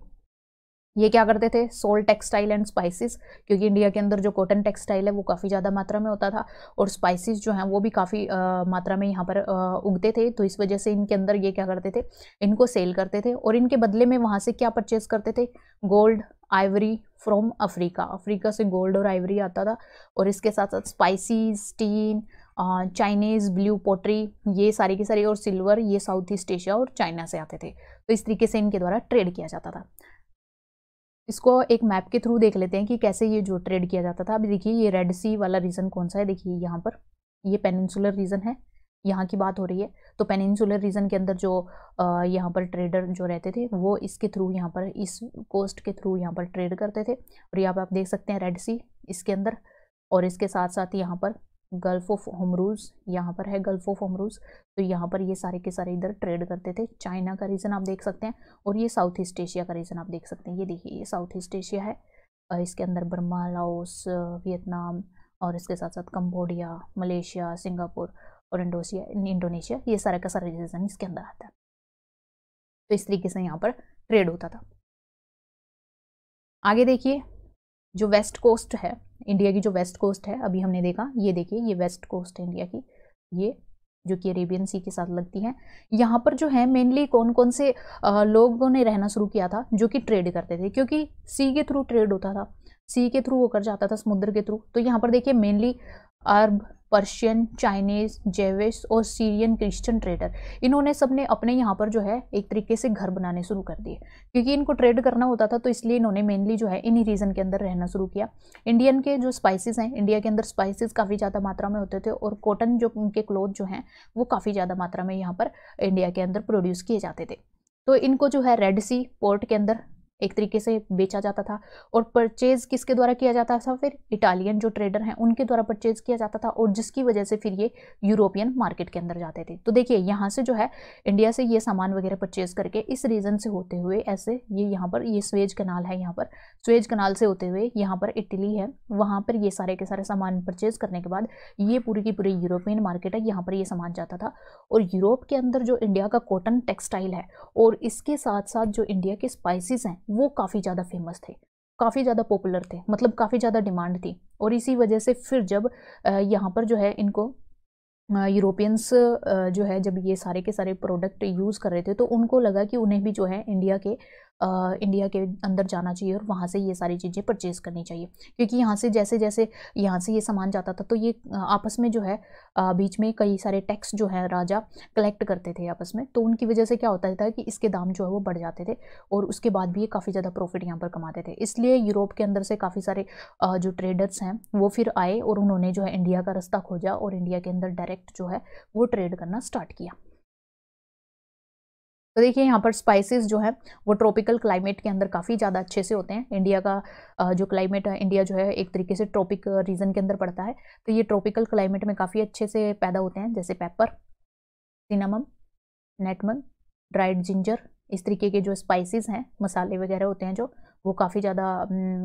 ये क्या करते थे सोल टेक्सटाइल एंड स्पाइसेस क्योंकि इंडिया के अंदर जो कॉटन टेक्सटाइल है वो काफ़ी ज़्यादा मात्रा में होता था और स्पाइसेस जो हैं वो भी काफ़ी मात्रा में यहाँ पर आ, उगते थे तो इस वजह से इनके अंदर ये क्या करते थे इनको सेल करते थे और इनके बदले में वहाँ से क्या परचेज करते थे gold ivory from Africa Africa से गोल्ड और आइवरी आता था और इसके साथ साथ spices tin Chinese blue pottery ये सारी की सारी और सिल्वर ये साउथ ईस्ट एशिया और चाइना से आते थे तो इस तरीके से इनके द्वारा ट्रेड किया जाता था इसको एक मैप के थ्रू देख लेते हैं कि कैसे ये जो ट्रेड किया जाता था अभी देखिए ये रेड सी वाला रीजन कौन सा है देखिए यहाँ पर ये पेनिनसुलर रीजन है यहाँ की बात हो रही है तो पेनिनसुलर रीजन के अंदर जो यहाँ पर ट्रेडर जो रहते थे वो इसके थ्रू यहाँ पर इस कोस्ट के थ्रू यहाँ पर ट्रेड करते थे और यहाँ पर आप देख सकते हैं रेड सी इसके अंदर और इसके साथ साथ यहाँ पर गल्फ ऑफ हमरूज यहाँ पर है गल्फ ऑफ हमरूज तो यहाँ पर ये सारे के सारे इधर ट्रेड करते थे चाइना का रीज़न आप देख सकते हैं और ये साउथ ईस्ट एशिया का रीज़न आप देख सकते हैं ये देखिए ये साउथ ईस्ट एशिया है इसके अंदर बर्मा लाओस वियतनाम और इसके साथ साथ कम्बोडिया मलेशिया सिंगापुर और इंडोसिया इंडोनेशिया ये सारे का सारा रीजन इसके अंदर आता है तो इस तरीके से यहाँ पर ट्रेड होता था आगे देखिए जो वेस्ट कोस्ट है इंडिया की जो वेस्ट कोस्ट है अभी हमने देखा ये देखिए ये वेस्ट कोस्ट है इंडिया की ये जो कि अरेबियन सी के साथ लगती है यहाँ पर जो है मेनली कौन कौन से लोगों ने रहना शुरू किया था जो कि ट्रेड करते थे क्योंकि सी के थ्रू ट्रेड होता था सी के थ्रू होकर जाता था समुद्र के थ्रू तो यहाँ पर देखिए mainly Arab Persian Chinese Jewish और सीरियन क्रिश्चियन ट्रेडर इन्होंने सब ने अपने यहाँ पर जो है एक तरीके से घर बनाने शुरू कर दिए क्योंकि इनको ट्रेड करना होता था तो इसलिए इन्होंने मेनली जो है इन्हीं रीजन के अंदर रहना शुरू किया इंडियन के जो स्पाइसेस हैं इंडिया के अंदर स्पाइसेस काफ़ी ज़्यादा मात्रा में होते थे और कॉटन जो उनके क्लोथ जो हैं वो काफ़ी ज़्यादा मात्रा में यहाँ पर इंडिया के अंदर प्रोड्यूस किए जाते थे तो इनको जो है रेड सी पोर्ट के अंदर एक तरीके से बेचा जाता था और परचेज़ किसके द्वारा किया जाता था फिर इटालियन जो ट्रेडर हैं उनके द्वारा परचेज़ किया जाता था और जिसकी वजह से फिर ये यूरोपियन मार्केट के अंदर जाते थे तो देखिए यहाँ से जो है इंडिया से ये सामान वगैरह परचेज़ करके इस रीज़न से होते हुए ऐसे ये यहाँ पर ये स्वेज कनाल है यहाँ पर स्वेज कनाल से होते हुए यहाँ पर इटली है वहाँ पर ये सारे के सारे सामान परचेज़ करने के बाद ये पूरी की पूरी यूरोपियन मार्केट है यहाँ पर ये सामान जाता था और यूरोप के अंदर जो इंडिया का कॉटन टेक्सटाइल है और इसके साथ साथ जो इंडिया के स्पाइसिस हैं वो काफ़ी ज़्यादा फेमस थे काफ़ी ज़्यादा पॉपुलर थे मतलब काफ़ी ज़्यादा डिमांड थी और इसी वजह से फिर जब यहाँ पर जो है इनको यूरोपियंस जो है जब ये सारे के सारे प्रोडक्ट यूज़ कर रहे थे तो उनको लगा कि उन्हें भी जो है इंडिया के आ, इंडिया के अंदर जाना चाहिए और वहाँ से ये सारी चीज़ें परचेज़ करनी चाहिए क्योंकि यहाँ से जैसे जैसे यहाँ से ये सामान जाता था तो ये आपस में जो है बीच में कई सारे टैक्स जो है राजा कलेक्ट करते थे आपस में तो उनकी वजह से क्या होता था कि इसके दाम जो है वो बढ़ जाते थे और उसके बाद भी ये काफ़ी ज़्यादा प्रॉफिट यहाँ पर कमाते थे इसलिए यूरोप के अंदर से काफ़ी सारे जो ट्रेडर्स हैं वो फिर आए और उन्होंने जो है इंडिया का रास्ता खोजा और इंडिया के अंदर डायरेक्ट जो है वो ट्रेड करना स्टार्ट किया तो देखिए यहाँ पर स्पाइसेस जो है वो ट्रॉपिकल क्लाइमेट के अंदर काफ़ी ज़्यादा अच्छे से होते हैं इंडिया का जो क्लाइमेट है इंडिया जो है एक तरीके से ट्रॉपिक रीजन के अंदर पड़ता है तो ये ट्रॉपिकल क्लाइमेट में काफ़ी अच्छे से पैदा होते हैं जैसे pepper cinnamon nutmeg dried ginger इस तरीके के जो स्पाइसेस हैं मसाले वगैरह होते हैं जो वो काफ़ी ज़्यादा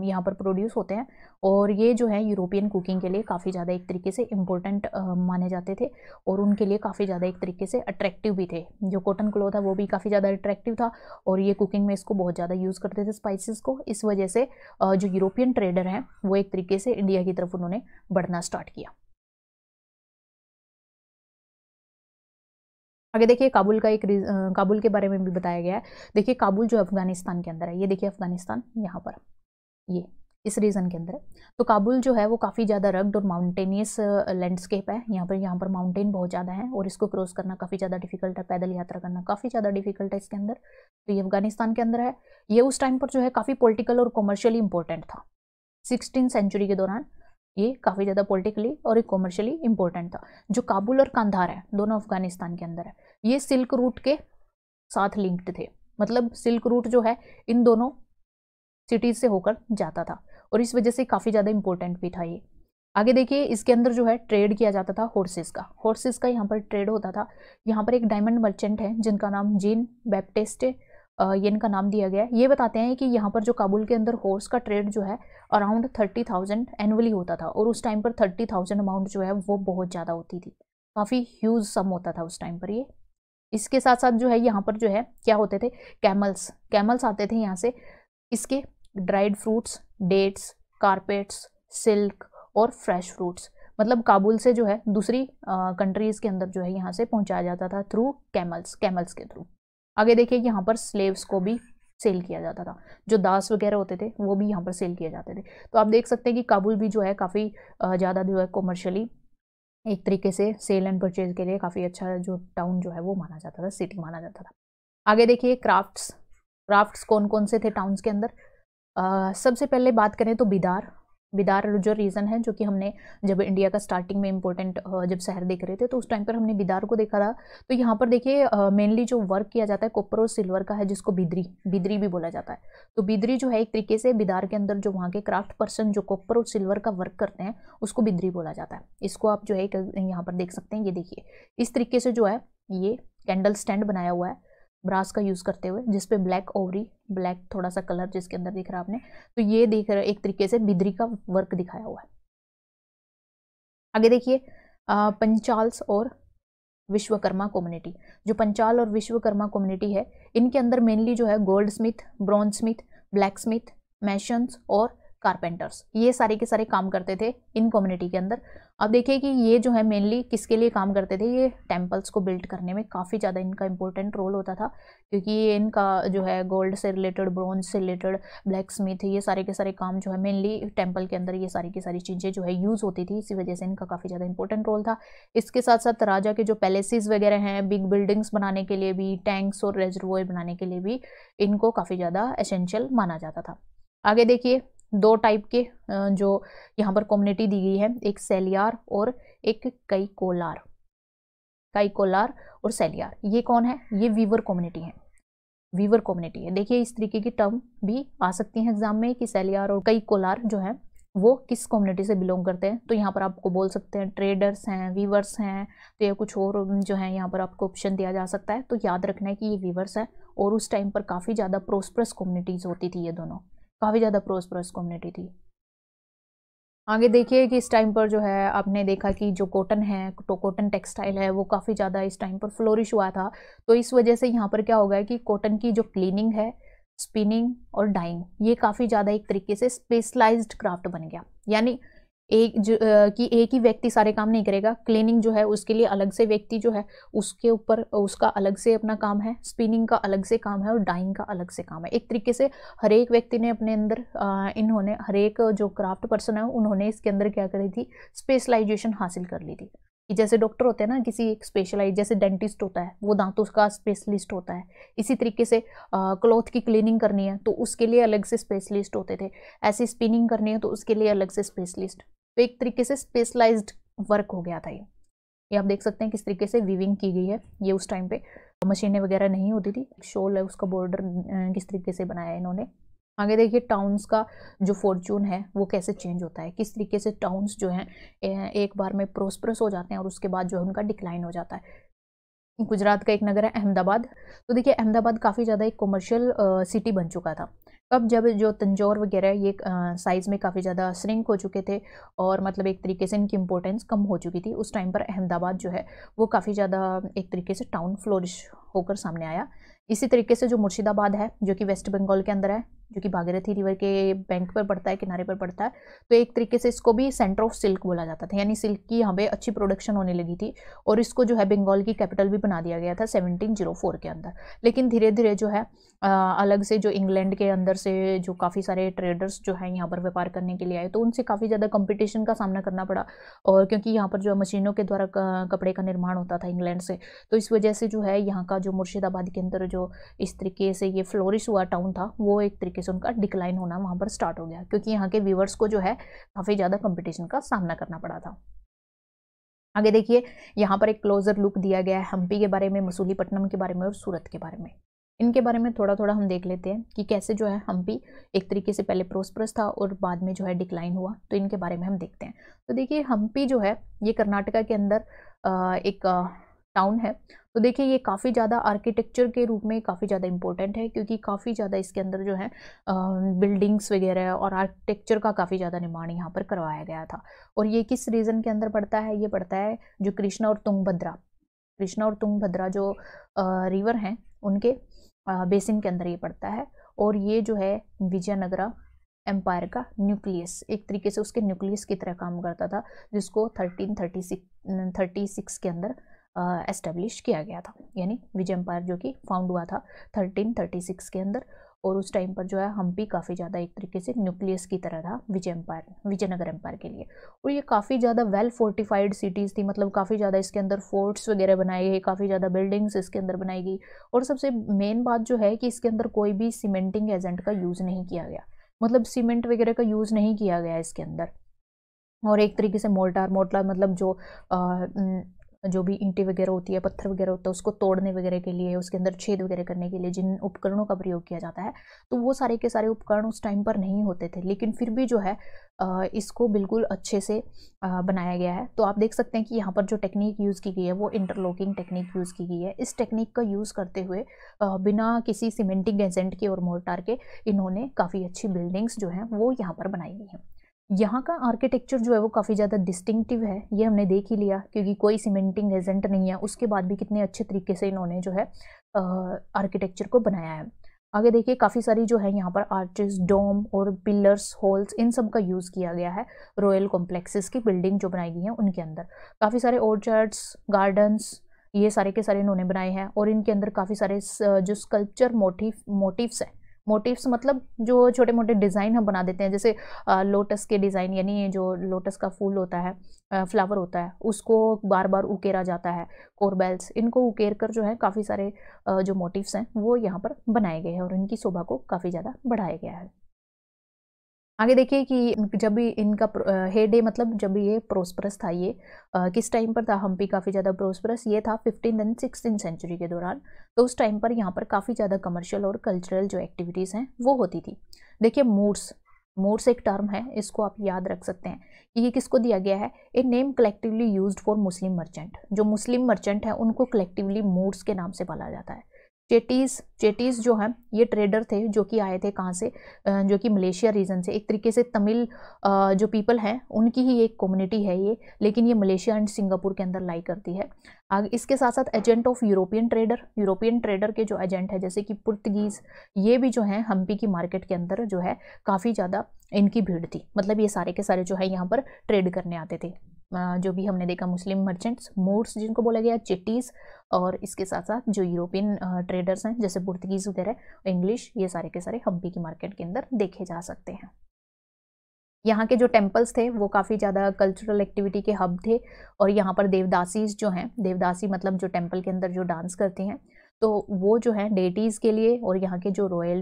यहाँ पर प्रोड्यूस होते हैं और ये जो है यूरोपियन कुकिंग के लिए काफ़ी ज़्यादा एक तरीके से इम्पोर्टेंट माने जाते थे और उनके लिए काफ़ी ज़्यादा एक तरीके से अट्रैक्टिव भी थे जो कॉटन क्लो था वो भी काफ़ी ज़्यादा अट्रैक्टिव था और ये कुकिंग में इसको बहुत ज़्यादा यूज़ करते थे स्पाइसिस को इस वजह से जो यूरोपियन ट्रेडर हैं वो एक तरीके से इंडिया की तरफ उन्होंने बढ़ना स्टार्ट किया आगे देखिए काबुल का एक काबुल के बारे में भी बताया गया है देखिए काबुल जो अफगानिस्तान के अंदर है ये देखिए अफगानिस्तान यहाँ पर ये इस रीज़न के अंदर है तो काबुल जो है वो काफ़ी ज़्यादा रग्ड और माउंटेनियस लैंडस्केप है यहाँ पर यहाँ पर माउंटेन बहुत ज़्यादा है और इसको क्रॉस करना काफ़ी ज़्यादा डिफिकल्ट है पैदल यात्रा करना काफ़ी ज़्यादा डिफिकल्ट है इसके अंदर तो ये अफगानिस्तान के अंदर है ये उस टाइम पर जो है काफ़ी पोलिटिकल और कॉमर्शियली इंपॉर्टेंट था सिक्सटीन सेंचुरी के दौरान ये काफ़ी ज़्यादा पॉलिटिकली और एक कॉमर्शियली इंपॉर्टेंट था जो काबुल और कंधार है दोनों अफगानिस्तान के अंदर है ये सिल्क रूट के साथ लिंक्ड थे मतलब सिल्क रूट जो है इन दोनों सिटीज़ से होकर जाता था और इस वजह से काफ़ी ज़्यादा इम्पोर्टेंट भी था ये आगे देखिए इसके अंदर जो है ट्रेड किया जाता था हॉर्सेस का हॉर्सेस का यहाँ पर ट्रेड होता था यहाँ पर एक डायमंड मर्चेंट है जिनका नाम जीन बैप्टिस्ट ये इनका नाम दिया गया है ये बताते हैं कि यहाँ पर जो काबुल के अंदर हॉर्स का ट्रेड जो है अराउंड थर्टी थाउजेंड एनुअली होता था और उस टाइम पर थर्टी थाउजेंड अमाउंट जो है वो बहुत ज़्यादा होती थी काफ़ी ह्यूज सम होता था उस टाइम पर ये इसके साथ साथ जो है यहाँ पर जो है क्या होते थे कैमल्स कैमल्स आते थे यहाँ से इसके dried fruits dates carpets silk और फ्रेश फ्रूट्स मतलब काबुल से जो है दूसरी कंट्रीज़ के अंदर जो है यहाँ से पहुँचाया जाता था थ्रू कैमल्स कैमल्स के थ्रू आगे देखिए यहाँ पर स्लेव्स को भी सेल किया जाता था जो दास वगैरह होते थे वो भी यहाँ पर सेल किए जाते थे तो आप देख सकते हैं कि काबुल भी जो है काफ़ी ज़्यादा जो है कॉमर्शली एक तरीके से सेल एंड परचेज के लिए काफ़ी अच्छा जो टाउन जो है वो माना जाता था सिटी माना जाता था आगे देखिए क्राफ्ट्स क्राफ्ट्स कौन कौन से थे टाउन्स के अंदर आ, सबसे पहले बात करें तो बिदार बिदार जो रीज़न है जो कि हमने जब इंडिया का स्टार्टिंग में इम्पोर्टेंट जब शहर देख रहे थे तो उस टाइम पर हमने बिदार को देखा था तो यहाँ पर देखिए मेनली जो वर्क किया जाता है कॉपर और सिल्वर का है जिसको बिदरी बिदरी भी बोला जाता है तो बिदरी जो है एक तरीके से बिदार के अंदर जो वहाँ के क्राफ्ट पर्सन जो कॉपर और सिल्वर का वर्क करते हैं उसको बिदरी बोला जाता है इसको आप जो है यहाँ पर देख सकते हैं ये देखिए इस तरीके से जो है ये कैंडल स्टैंड बनाया हुआ है ब्रास का यूज़ करते हुए जिसपे ब्लैक ओवरी ब्लैक थोड़ा सा कलर जिसके अंदर दिख रहा है आपने तो ये देख रहे एक तरीके से बिदरी का वर्क दिखाया हुआ है आगे देखिए पंचाल्स और विश्वकर्मा कम्युनिटी जो पंचाल और विश्वकर्मा कम्युनिटी है इनके अंदर मेनली जो है gold smith bronze smith black smith masons और कारपेंटर्स ये सारे के सारे काम करते थे इन कम्युनिटी के अंदर अब देखिए कि ये जो है मेनली किसके लिए काम करते थे ये टेम्पल्स को बिल्ड करने में काफ़ी ज़्यादा इनका इंपॉर्टेंट रोल होता था क्योंकि ये इनका जो है गोल्ड से रिलेटेड ब्रॉन्ज से रिलेटेड ब्लैक स्मिथ ये सारे के सारे काम जो है मेनली टेम्पल के अंदर ये सारी की सारी चीज़ें जो है यूज़ होती थी इसी वजह से इनका काफ़ी ज़्यादा इंपॉर्टेंट रोल था इसके साथ साथ राजा के जो पैलेसेस वगैरह हैं बिग बिल्डिंग्स बनाने के लिए भी टैंक्स और रेजरवोय बनाने के लिए भी इनको काफ़ी ज़्यादा एसेंशियल माना जाता था आगे देखिए दो टाइप के जो यहाँ पर कम्युनिटी दी गई है एक सेलियार और एक कई कोलार कई कोलार और सेलियार ये कौन है ये वीवर कम्युनिटी है वीवर कम्युनिटी है देखिए इस तरीके की टर्म भी आ सकती हैं एग्जाम में कि सेलियार और कई कोलार जो है वो किस कम्युनिटी से बिलोंग करते हैं तो यहाँ पर आपको बोल सकते हैं ट्रेडर्स हैं वीवर्स हैं तो या कुछ और जो है यहाँ पर आपको ऑप्शन दिया जा सकता है तो याद रखना है कि ये वीवर्स है और उस टाइम पर काफ़ी ज़्यादा प्रोस्परस कम्युनिटीज़ होती थी ये दोनों काफ़ी ज़्यादा प्रोस्परस कम्युनिटी थी आगे देखिए कि इस टाइम पर जो है आपने देखा कि जो कॉटन है तो कॉटन टेक्सटाइल है वो काफ़ी ज़्यादा इस टाइम पर फ्लोरिश हुआ था तो इस वजह से यहाँ पर क्या होगा कि कॉटन की जो क्लीनिंग है स्पिनिंग और डाइंग ये काफ़ी ज़्यादा एक तरीके से स्पेशलाइज्ड क्राफ्ट बन गया यानी एक जो कि एक ही व्यक्ति सारे काम नहीं करेगा क्लीनिंग जो है उसके लिए अलग से व्यक्ति जो है उसके ऊपर उसका अलग से अपना काम है स्पिनिंग का अलग से काम है और डाइंग का अलग से काम है एक तरीके से हर एक व्यक्ति ने अपने अंदर इन्होंने हर एक जो क्राफ्ट पर्सन है उन्होंने इसके अंदर क्या करी थी स्पेशलाइजेशन हासिल कर ली थी कि जैसे डॉक्टर होते हैं ना किसी एक स्पेशलाइज जैसे डेंटिस्ट होता है वो दांतों का स्पेशलिस्ट होता है इसी तरीके से क्लोथ की क्लीनिंग करनी है तो उसके लिए अलग से स्पेशलिस्ट होते थे ऐसी स्पिनिंग करनी है तो उसके लिए अलग से स्पेशलिस्ट तो एक तरीके से स्पेशलाइज वर्क हो गया था ये ये आप देख सकते हैं किस तरीके से वीविंग की गई है ये उस टाइम पे मशीनें वगैरह नहीं होती थी शोल है उसका बॉर्डर किस तरीके से बनाया इन्होंने आगे देखिए टाउन्स का जो फॉर्चून है वो कैसे चेंज होता है किस तरीके से टाउन्स जो हैं एक बार में प्रोस्परस हो जाते हैं और उसके बाद जो है उनका डिक्लाइन हो जाता है गुजरात का एक नगर है अहमदाबाद तो देखिए अहमदाबाद काफ़ी ज़्यादा एक कॉमर्शियल सिटी बन चुका था अब जब जो तंजौर वगैरह ये साइज़ में काफ़ी ज़्यादा श्रिंक हो चुके थे और मतलब एक तरीके से इनकी इम्पोर्टेंस कम हो चुकी थी उस टाइम पर अहमदाबाद जो है वो काफ़ी ज़्यादा एक तरीके से टाउन फ्लोरिश होकर सामने आया इसी तरीके से जो मुर्शिदाबाद है जो कि वेस्ट बंगाल के अंदर है जो कि भागीरथी रिवर के बैंक पर पड़ता है किनारे पर पड़ता है तो एक तरीके से इसको भी सेंटर ऑफ सिल्क बोला जाता था यानी सिल्क की यहाँ पे अच्छी प्रोडक्शन होने लगी थी और इसको जो है बंगाल की कैपिटल भी बना दिया गया था 1704 के अंदर लेकिन धीरे धीरे जो है आ, अलग से जो इंग्लैंड के अंदर से जो काफ़ी सारे ट्रेडर्स जो है यहाँ पर व्यापार करने के लिए आए तो उनसे काफ़ी ज़्यादा कंपटीशन का सामना करना पड़ा और क्योंकि यहाँ पर जो मशीनों के द्वारा कपड़े का निर्माण होता था इंग्लैंड से तो इस वजह से जो है यहाँ का जो मुर्शिदाबाद के अंदर जो इस तरीके से ये फ्लोरिश हुआ टाउन था वो एक तरीके से उनका डिक्लाइन होना वहाँ पर स्टार्ट हो गया क्योंकि यहाँ के व्यूवर्स को जो है काफ़ी ज़्यादा कंपटीशन का सामना करना पड़ा था आगे देखिए यहाँ पर एक क्लोजर लुक दिया गया है हम्पी के बारे में मसूलीपट्टनम के बारे में और सूरत के बारे में इनके बारे में थोड़ा थोड़ा हम देख लेते हैं कि कैसे जो है हम्पी एक तरीके से पहले प्रोस्परस था और बाद में जो है डिक्लाइन हुआ तो इनके बारे में हम देखते हैं तो देखिए हम्पी जो है ये कर्नाटका के अंदर एक टाउन है तो देखिए ये काफ़ी ज़्यादा आर्किटेक्चर के रूप में काफ़ी ज़्यादा इंपॉर्टेंट है क्योंकि काफ़ी ज़्यादा इसके अंदर जो है बिल्डिंग्स वगैरह और आर्किटेक्चर का काफ़ी ज़्यादा निर्माण यहाँ पर करवाया गया था और ये किस रीज़न के अंदर पड़ता है ये पड़ता है जो कृष्णा और तुंगभद्रा कृष्णा और तुंगभद्रा जो रिवर हैं उनके बेसिन के अंदर ये पड़ता है और ये जो है विजयनगरा एम्पायर का न्यूक्लियस एक तरीके से उसके न्यूक्लियस की तरह काम करता था जिसको thirteen thirty six thirty six के अंदर एस्टेब्लिश किया गया था यानी विजय एम्पायर जो कि फाउंड हुआ था 1336 के अंदर और उस टाइम पर जो है हम्पी काफ़ी ज़्यादा एक तरीके से न्यूक्लियस की तरह था विजय एम्पायर विजयनगर एम्पायर के लिए और ये काफ़ी ज़्यादा वेल फोर्टिफाइड सिटीज़ थी मतलब काफ़ी ज़्यादा इसके अंदर फोर्ट्स वगैरह बनाए गए काफ़ी ज़्यादा बिल्डिंग्स इसके अंदर बनाई गई और सबसे मेन बात जो है कि इसके अंदर कोई भी सीमेंटिंग एजेंट का यूज़ नहीं किया गया मतलब सीमेंट वगैरह का यूज़ नहीं किया गया इसके अंदर और एक तरीके से मोर्टार मोर्टार मतलब जो जो भी इंटी वगैरह होती है पत्थर वगैरह होता है उसको तोड़ने वगैरह के लिए उसके अंदर छेद वगैरह करने के लिए जिन उपकरणों का प्रयोग किया जाता है तो वो सारे के सारे उपकरण उस टाइम पर नहीं होते थे लेकिन फिर भी जो है इसको बिल्कुल अच्छे से बनाया गया है तो आप देख सकते हैं कि यहाँ पर जो टेक्निक यूज़ की गई है वो इंटरलॉकिंग टेक्निक यूज़ की गई है इस टेक्निक का यूज़ करते हुए बिना किसी सीमेंटिंग एजेंट के और मोर्टार के इन्होंने काफ़ी अच्छी बिल्डिंग्स जो हैं वो यहाँ पर बनाई गई हैं यहाँ का आर्किटेक्चर जो है वो काफ़ी ज़्यादा डिस्टिंक्टिव है ये हमने देख ही लिया क्योंकि कोई सीमेंटिंग एजेंट नहीं है उसके बाद भी कितने अच्छे तरीके से इन्होंने जो है आर्किटेक्चर को बनाया है आगे देखिए काफ़ी सारी जो है यहाँ पर आर्चेस डोम और पिलर्स होल्स इन सब का यूज़ किया गया है रॉयल कॉम्प्लेक्सेस की बिल्डिंग जो बनाई गई है उनके अंदर काफ़ी सारे ऑर्चर्ड्स गार्डन्स ये सारे के सारे इन्होंने बनाए हैं और इनके अंदर काफ़ी सारे जो स्कल्पचर मोटिव मोटिव्स हैं मोटिव्स मतलब जो छोटे मोटे डिज़ाइन हम बना देते हैं जैसे लोटस के डिज़ाइन यानी जो लोटस का फूल होता है फ्लावर होता है उसको बार बार उकेरा जाता है कोरबेल्स इनको उकेर कर जो है काफ़ी सारे जो मोटिव्स हैं वो यहाँ पर बनाए गए हैं और इनकी शोभा को काफ़ी ज़्यादा बढ़ाया गया है आगे देखिए कि जब भी इनका हेड डे मतलब जब भी ये प्रोस्परस था ये आ, किस टाइम पर था हम्पी काफ़ी ज़्यादा प्रोस्परस ये था फिफ्टीन एंड सिक्सटीन सेंचुरी के दौरान तो उस टाइम पर यहाँ पर काफ़ी ज़्यादा कमर्शियल और कल्चरल जो एक्टिविटीज़ हैं वो होती थी देखिए मूड्स मूड्स एक टर्म है इसको आप याद रख सकते हैं कि ये किसको दिया गया है a name collectively used for Muslim merchant जो मुस्लिम मर्चेंट है उनको कलेक्टिवली मूड्स के नाम से पाला जाता है चेटीज चेटीज जो है ये ट्रेडर थे जो कि आए थे कहाँ से जो कि मलेशिया रीजन से एक तरीके से तमिल जो पीपल हैं उनकी ही एक कम्युनिटी है ये लेकिन ये मलेशिया एंड सिंगापुर के अंदर लाई करती है आगे इसके साथ साथ agent of European trader European trader के जो एजेंट है जैसे कि पुर्तगीज़ ये भी जो है हम्पी की मार्केट के अंदर जो है काफ़ी ज़्यादा इनकी भीड़ थी मतलब ये सारे के सारे जो है यहाँ पर ट्रेड करने आते थे जो भी हमने देखा मुस्लिम मर्चेंट्स मोर्स जिनको बोला गया चिट्टीज़ और इसके साथ साथ जो यूरोपियन ट्रेडर्स हैं जैसे पुर्तगीज़ वगैरह इंग्लिश ये सारे के सारे हम्पी की मार्केट के अंदर देखे जा सकते हैं यहाँ के जो टेम्पल्स थे वो काफ़ी ज़्यादा कल्चरल एक्टिविटी के हब थे और यहाँ पर देवदासीज जो हैं देवदासी मतलब जो टेम्पल के अंदर जो डांस करती हैं तो वो जो है डेटीज़ के लिए और यहाँ के जो रॉयल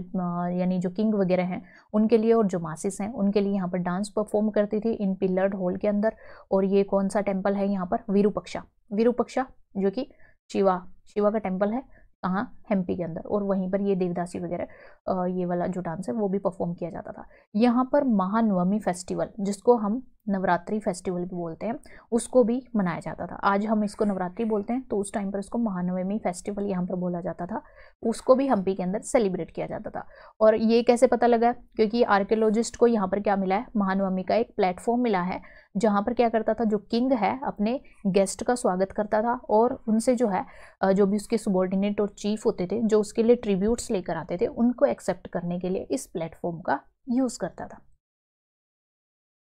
यानी जो किंग वगैरह हैं उनके लिए और जो मासिस हैं उनके लिए यहाँ पर डांस परफॉर्म करती थी इन पिलर्ड हॉल के अंदर और ये कौन सा टेम्पल है यहाँ पर वीरूपक्षा वीरूपक्षा जो कि शिवा शिवा का टेम्पल है कहाँ हेम्पी के अंदर और वहीं पर ये देवदासी वगैरह ये वाला जो डांस है वो भी परफॉर्म किया जाता था यहाँ पर महानवमी फेस्टिवल जिसको हम नवरात्रि फेस्टिवल भी बोलते हैं उसको भी मनाया जाता था आज हम इसको नवरात्रि बोलते हैं तो उस टाइम पर इसको महानवमी फेस्टिवल यहाँ पर बोला जाता था उसको भी हम्पी के अंदर सेलिब्रेट किया जाता था और ये कैसे पता लगा क्योंकि आर्कियोलॉजिस्ट को यहाँ पर क्या मिला है महानवमी का एक प्लेटफॉर्म मिला है जहाँ पर क्या करता था जो किंग है अपने गेस्ट का स्वागत करता था और उनसे जो है जो भी उसके सुबॉर्डिनेट और चीफ होते थे जो उसके लिए ट्रिब्यूट्स लेकर आते थे उनको एक्सेप्ट करने के लिए इस प्लेटफॉर्म का यूज़ करता था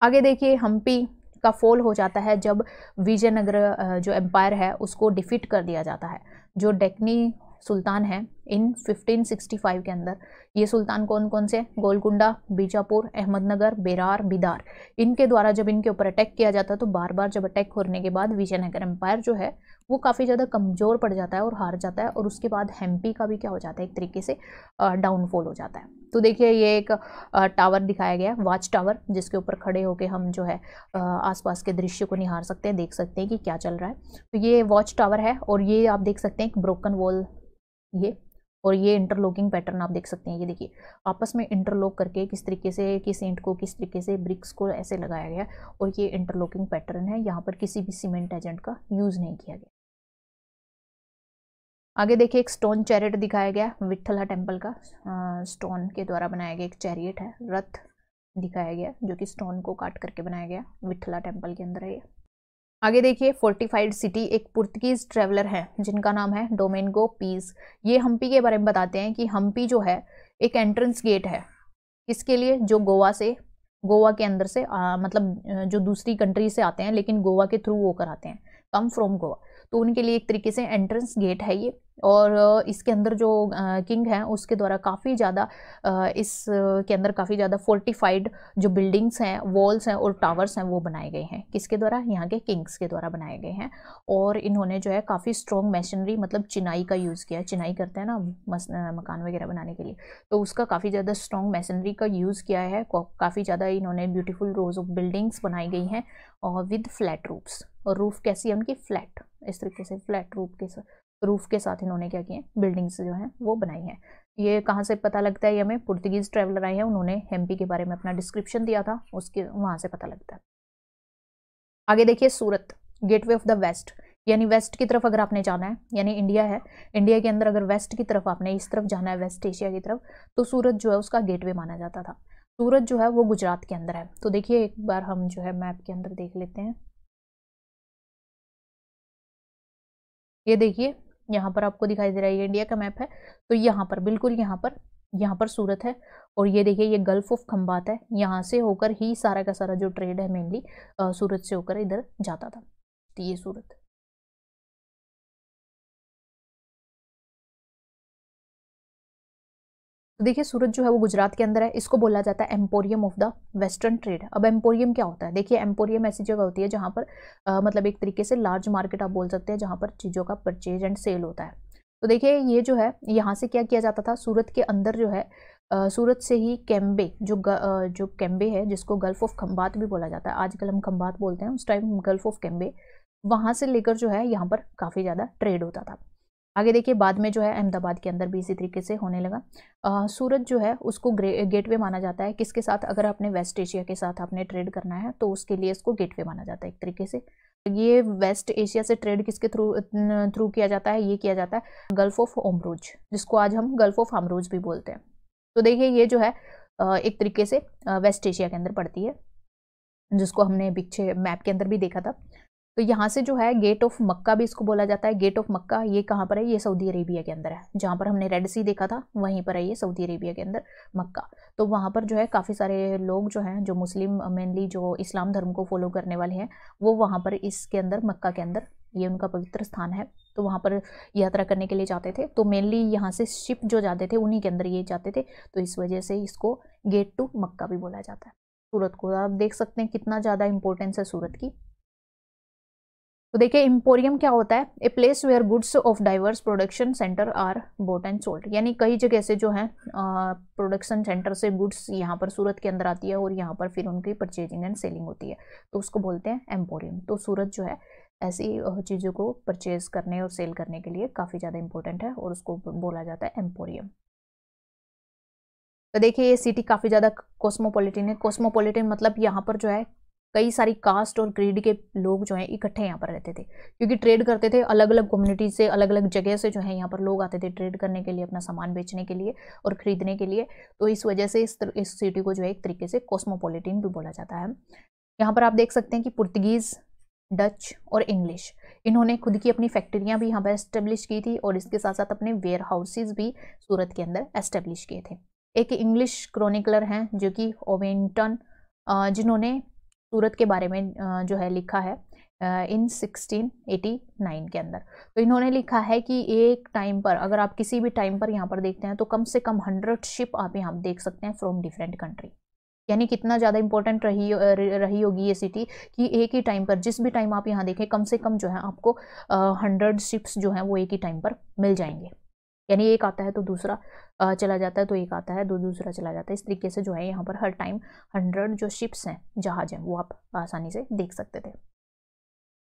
आगे देखिए हम्पी का फॉल हो जाता है जब विजयनगर जो एम्पायर है उसको डिफीट कर दिया जाता है जो डेक्नी सुल्तान है इन 1565 के अंदर ये सुल्तान कौन कौन से गोलकुंडा बीजापुर अहमदनगर बेरार बिदार इनके द्वारा जब इनके ऊपर अटैक किया जाता तो बार बार जब अटैक होने के बाद विजयनगर एम्पायर जो है वो काफ़ी ज़्यादा कमज़ोर पड़ जाता है और हार जाता है और उसके बाद हेम्पी का भी क्या हो जाता है एक तरीके से डाउनफॉल हो जाता है तो देखिए ये एक टावर दिखाया गया है वॉच टावर जिसके ऊपर खड़े होकर हम जो है आसपास के दृश्य को निहार सकते हैं देख सकते हैं कि क्या चल रहा है तो ये वॉच टावर है और ये आप देख सकते हैं एक ब्रोकन वॉल ये और ये इंटरलॉकिंग पैटर्न आप देख सकते हैं ये देखिए आपस में इंटरलॉक करके किस तरीके से किस ईंट को किस तरीके से ब्रिक्स को ऐसे लगाया गया और ये इंटरलॉकिंग पैटर्न है यहाँ पर किसी भी सीमेंट एजेंट का यूज़ नहीं किया गया आगे देखिए एक स्टोन चैरिट दिखाया गया विठला टेम्पल का स्टोन के द्वारा बनाया गया एक चैरियट है रथ दिखाया गया जो कि स्टोन को काट करके बनाया गया विठला टेम्पल के अंदर है ये आगे देखिए फोर्टिफाइड सिटी एक पुर्तगीज ट्रेवलर है जिनका नाम है डोमेनगो पीस ये हम्पी के बारे में बताते हैं कि हम्पी जो है एक एंट्रेंस गेट है इसके लिए जो गोवा से गोवा के अंदर से आ, मतलब जो दूसरी कंट्री से आते हैं लेकिन गोवा के थ्रू होकर आते हैं कम फ्रॉम गोवा तो उनके लिए एक तरीके से एंट्रेंस गेट है ये और इसके अंदर जो किंग हैं उसके द्वारा काफ़ी ज़्यादा इस के अंदर काफ़ी ज़्यादा फोर्टिफाइड जो बिल्डिंग्स हैं वॉल्स हैं और टावर्स हैं वो बनाए गए हैं किसके द्वारा यहाँ के किंग्स के द्वारा बनाए गए हैं और इन्होंने जो है काफ़ी स्ट्रॉन्ग मशीनरी मतलब चिनाई का यूज़ किया चिनाई करते हैं ना मस, मकान वगैरह बनाने के लिए तो उसका काफ़ी ज़्यादा स्ट्रॉन्ग मशीनरी का यूज़ किया है काफ़ी ज़्यादा इन्होंने ब्यूटीफुल रोज ऑफ बिल्डिंग्स बनाई गई हैं और विद फ्लैट रूप्स और रूफ़ कैसी है उनकी फ्लैट इस तरीके से फ्लैट रूफ के साथ रूफ़ के साथ इन्होंने क्या किए बिल्डिंग्स जो हैं वो बनाई हैं ये कहाँ से पता लगता है ये हमें पुर्तगीज़ ट्रैवलर आए हैं उन्होंने हेम्पी के बारे में अपना डिस्क्रिप्शन दिया था उसके वहाँ से पता लगता है आगे देखिए Surat gateway of the west यानी वेस्ट की तरफ अगर आपने जाना है यानी इंडिया है इंडिया के अंदर अगर वेस्ट की तरफ आपने इस तरफ जाना है वेस्ट एशिया की तरफ तो सूरत जो है उसका गेटवे माना जाता था सूरत जो है वो गुजरात के अंदर है तो देखिए एक बार हम जो है मैप के अंदर देख लेते हैं ये देखिए यहाँ पर आपको दिखाई दे रहा है ये इंडिया का मैप है तो यहाँ पर बिल्कुल यहाँ पर यहाँ पर सूरत है और ये देखिए ये गल्फ ऑफ खम्बात है यहाँ से होकर ही सारा का सारा जो ट्रेड है मेनली सूरत से होकर इधर जाता था तो ये सूरत तो देखिए सूरत जो है वो गुजरात के अंदर है इसको बोला जाता है emporium of the western trade अब एम्पोरियम क्या होता है देखिए एम्पोरियम ऐसी जगह होती है जहाँ पर आ, मतलब एक तरीके से लार्ज मार्केट आप बोल सकते हैं जहाँ पर चीज़ों का परचेज एंड सेल होता है तो देखिए ये जो है यहाँ से क्या किया जाता था सूरत के अंदर जो है आ, सूरत से ही कैम्बे जो ग, आ, जो कैम्बे है जिसको गल्फ़ ऑफ खम्बात भी बोला जाता है आजकल हम खम्बात बोलते हैं उस टाइम गल्फ़ ऑफ कैम्बे वहाँ से लेकर जो है यहाँ पर काफ़ी ज़्यादा ट्रेड होता था आगे देखिए बाद में जो है अहमदाबाद के अंदर भी इसी तरीके से होने लगा आ, सूरत जो है उसको गेटवे माना जाता है किसके साथ अगर आपने वेस्ट एशिया के साथ आपने ट्रेड करना है तो उसके लिए इसको गेटवे माना जाता है एक तरीके से ये वेस्ट एशिया से ट्रेड किसके थ्रू थ्रू किया जाता है ये किया जाता है गल्फ ऑफ ओमरूज जिसको आज हम गल्फ ऑफ अमरूज भी बोलते हैं तो देखिए ये जो है एक तरीके से वेस्ट एशिया के अंदर पड़ती है जिसको हमने पीछे मैप के अंदर भी देखा था तो यहाँ से जो है गेट ऑफ मक्का भी इसको बोला जाता है गेट ऑफ मक्का ये कहाँ पर है ये सऊदी अरेबिया के अंदर है जहाँ पर हमने रेड सी देखा था वहीं पर है ये सऊदी अरेबिया के अंदर मक्का तो वहाँ पर जो है काफ़ी सारे लोग जो हैं जो मुस्लिम मेनली जो इस्लाम धर्म को फॉलो करने वाले हैं वो वहाँ पर इसके अंदर मक्का के अंदर ये उनका पवित्र स्थान है तो वहाँ पर यात्रा करने के लिए जाते थे तो मेनली यहाँ से शिप जो जाते थे उन्हीं के अंदर ये जाते थे तो इस वजह से इसको गेट टू मक्का भी बोला जाता है सूरत को आप देख सकते हैं कितना ज़्यादा इंपॉर्टेंस है सूरत की तो देखिए एम्पोरियम क्या होता है a place where goods of diverse production centre are bought and sold यानी कई जगह से जो है प्रोडक्शन सेंटर से गुड्स यहाँ पर सूरत के अंदर आती है और यहाँ पर फिर उनकी परचेजिंग एंड सेलिंग होती है तो उसको बोलते हैं एम्पोरियम तो सूरत जो है ऐसी चीज़ों को परचेज करने और सेल करने के लिए काफ़ी ज़्यादा इंपॉर्टेंट है और उसको बोला जाता है एम्पोरियम तो देखिए ये सिटी काफ़ी ज़्यादा कॉस्मोपॉलिटन है कॉस्मोपॉलिटन मतलब यहाँ पर जो है कई सारी कास्ट और क्रीड के लोग जो हैं इकट्ठे यहाँ पर रहते थे क्योंकि ट्रेड करते थे अलग अलग कम्युनिटी से अलग अलग जगह से जो है यहाँ पर लोग आते थे ट्रेड करने के लिए अपना सामान बेचने के लिए और ख़रीदने के लिए तो इस वजह से इस इस सिटी को जो है एक तरीके से कॉस्मोपोलिटिन भी बोला जाता है यहाँ पर आप देख सकते हैं कि पुर्तगीज़ डच और इंग्लिश इन्होंने खुद की अपनी फैक्ट्रियाँ भी यहाँ पर एस्टेब्लिश की थी और इसके साथ साथ अपने वेयर हाउसेज भी सूरत के अंदर एस्टेब्लिश किए थे एक इंग्लिश क्रॉनिकलर हैं जो कि ओवेंटन जिन्होंने सूरत के बारे में जो है लिखा है इन 1689 के अंदर तो इन्होंने लिखा है कि एक टाइम पर अगर आप किसी भी टाइम पर यहाँ पर देखते हैं तो कम से कम हंड्रेड शिप आप यहाँ देख सकते हैं फ्रॉम डिफरेंट कंट्री यानी कितना ज़्यादा इंपॉर्टेंट रही रही होगी ये सिटी कि एक ही टाइम पर जिस भी टाइम आप यहाँ देखें कम से कम जो है आपको हंड्रेड शिप्स जो हैं वो एक ही टाइम पर मिल जाएंगे यानी एक आता है तो दूसरा चला जाता है तो एक आता है तो दूसरा चला जाता है इस तरीके से जो है यहाँ पर हर टाइम हंड्रेड जो शिप्स हैं जहाज हैं वो आप आसानी से देख सकते थे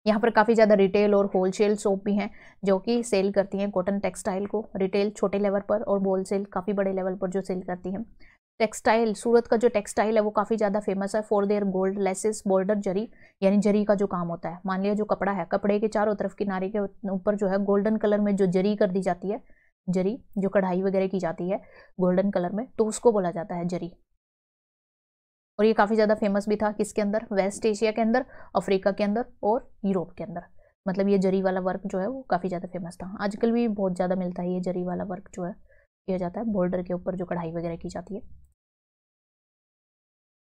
यहाँ पर काफ़ी ज़्यादा रिटेल और होलसेल शॉप भी हैं जो कि सेल करती हैं कॉटन टेक्सटाइल को रिटेल छोटे लेवल पर और होलसेल काफ़ी बड़े लेवल पर जो सेल करती हैं टेक्सटाइल सूरत का जो टेक्सटाइल है वो काफ़ी ज़्यादा फेमस है for their gold laces border zari यानी जरी का जो काम होता है मान लिया जो कपड़ा है कपड़े के चारों तरफ किनारे के ऊपर जो है गोल्डन कलर में जो जरी कर दी जाती है जरी जो कढ़ाई वगैरह की जाती है गोल्डन कलर में तो उसको बोला जाता है जरी और ये काफ़ी ज़्यादा फेमस भी था किसके अंदर वेस्ट एशिया के अंदर अफ्रीका के अंदर और यूरोप के अंदर मतलब ये जरी वाला वर्क जो है वो काफ़ी ज़्यादा फेमस था आजकल भी बहुत ज़्यादा मिलता है ये जरी वाला वर्क जो है किया जाता है बॉर्डर के ऊपर जो कढ़ाई वगैरह की जाती है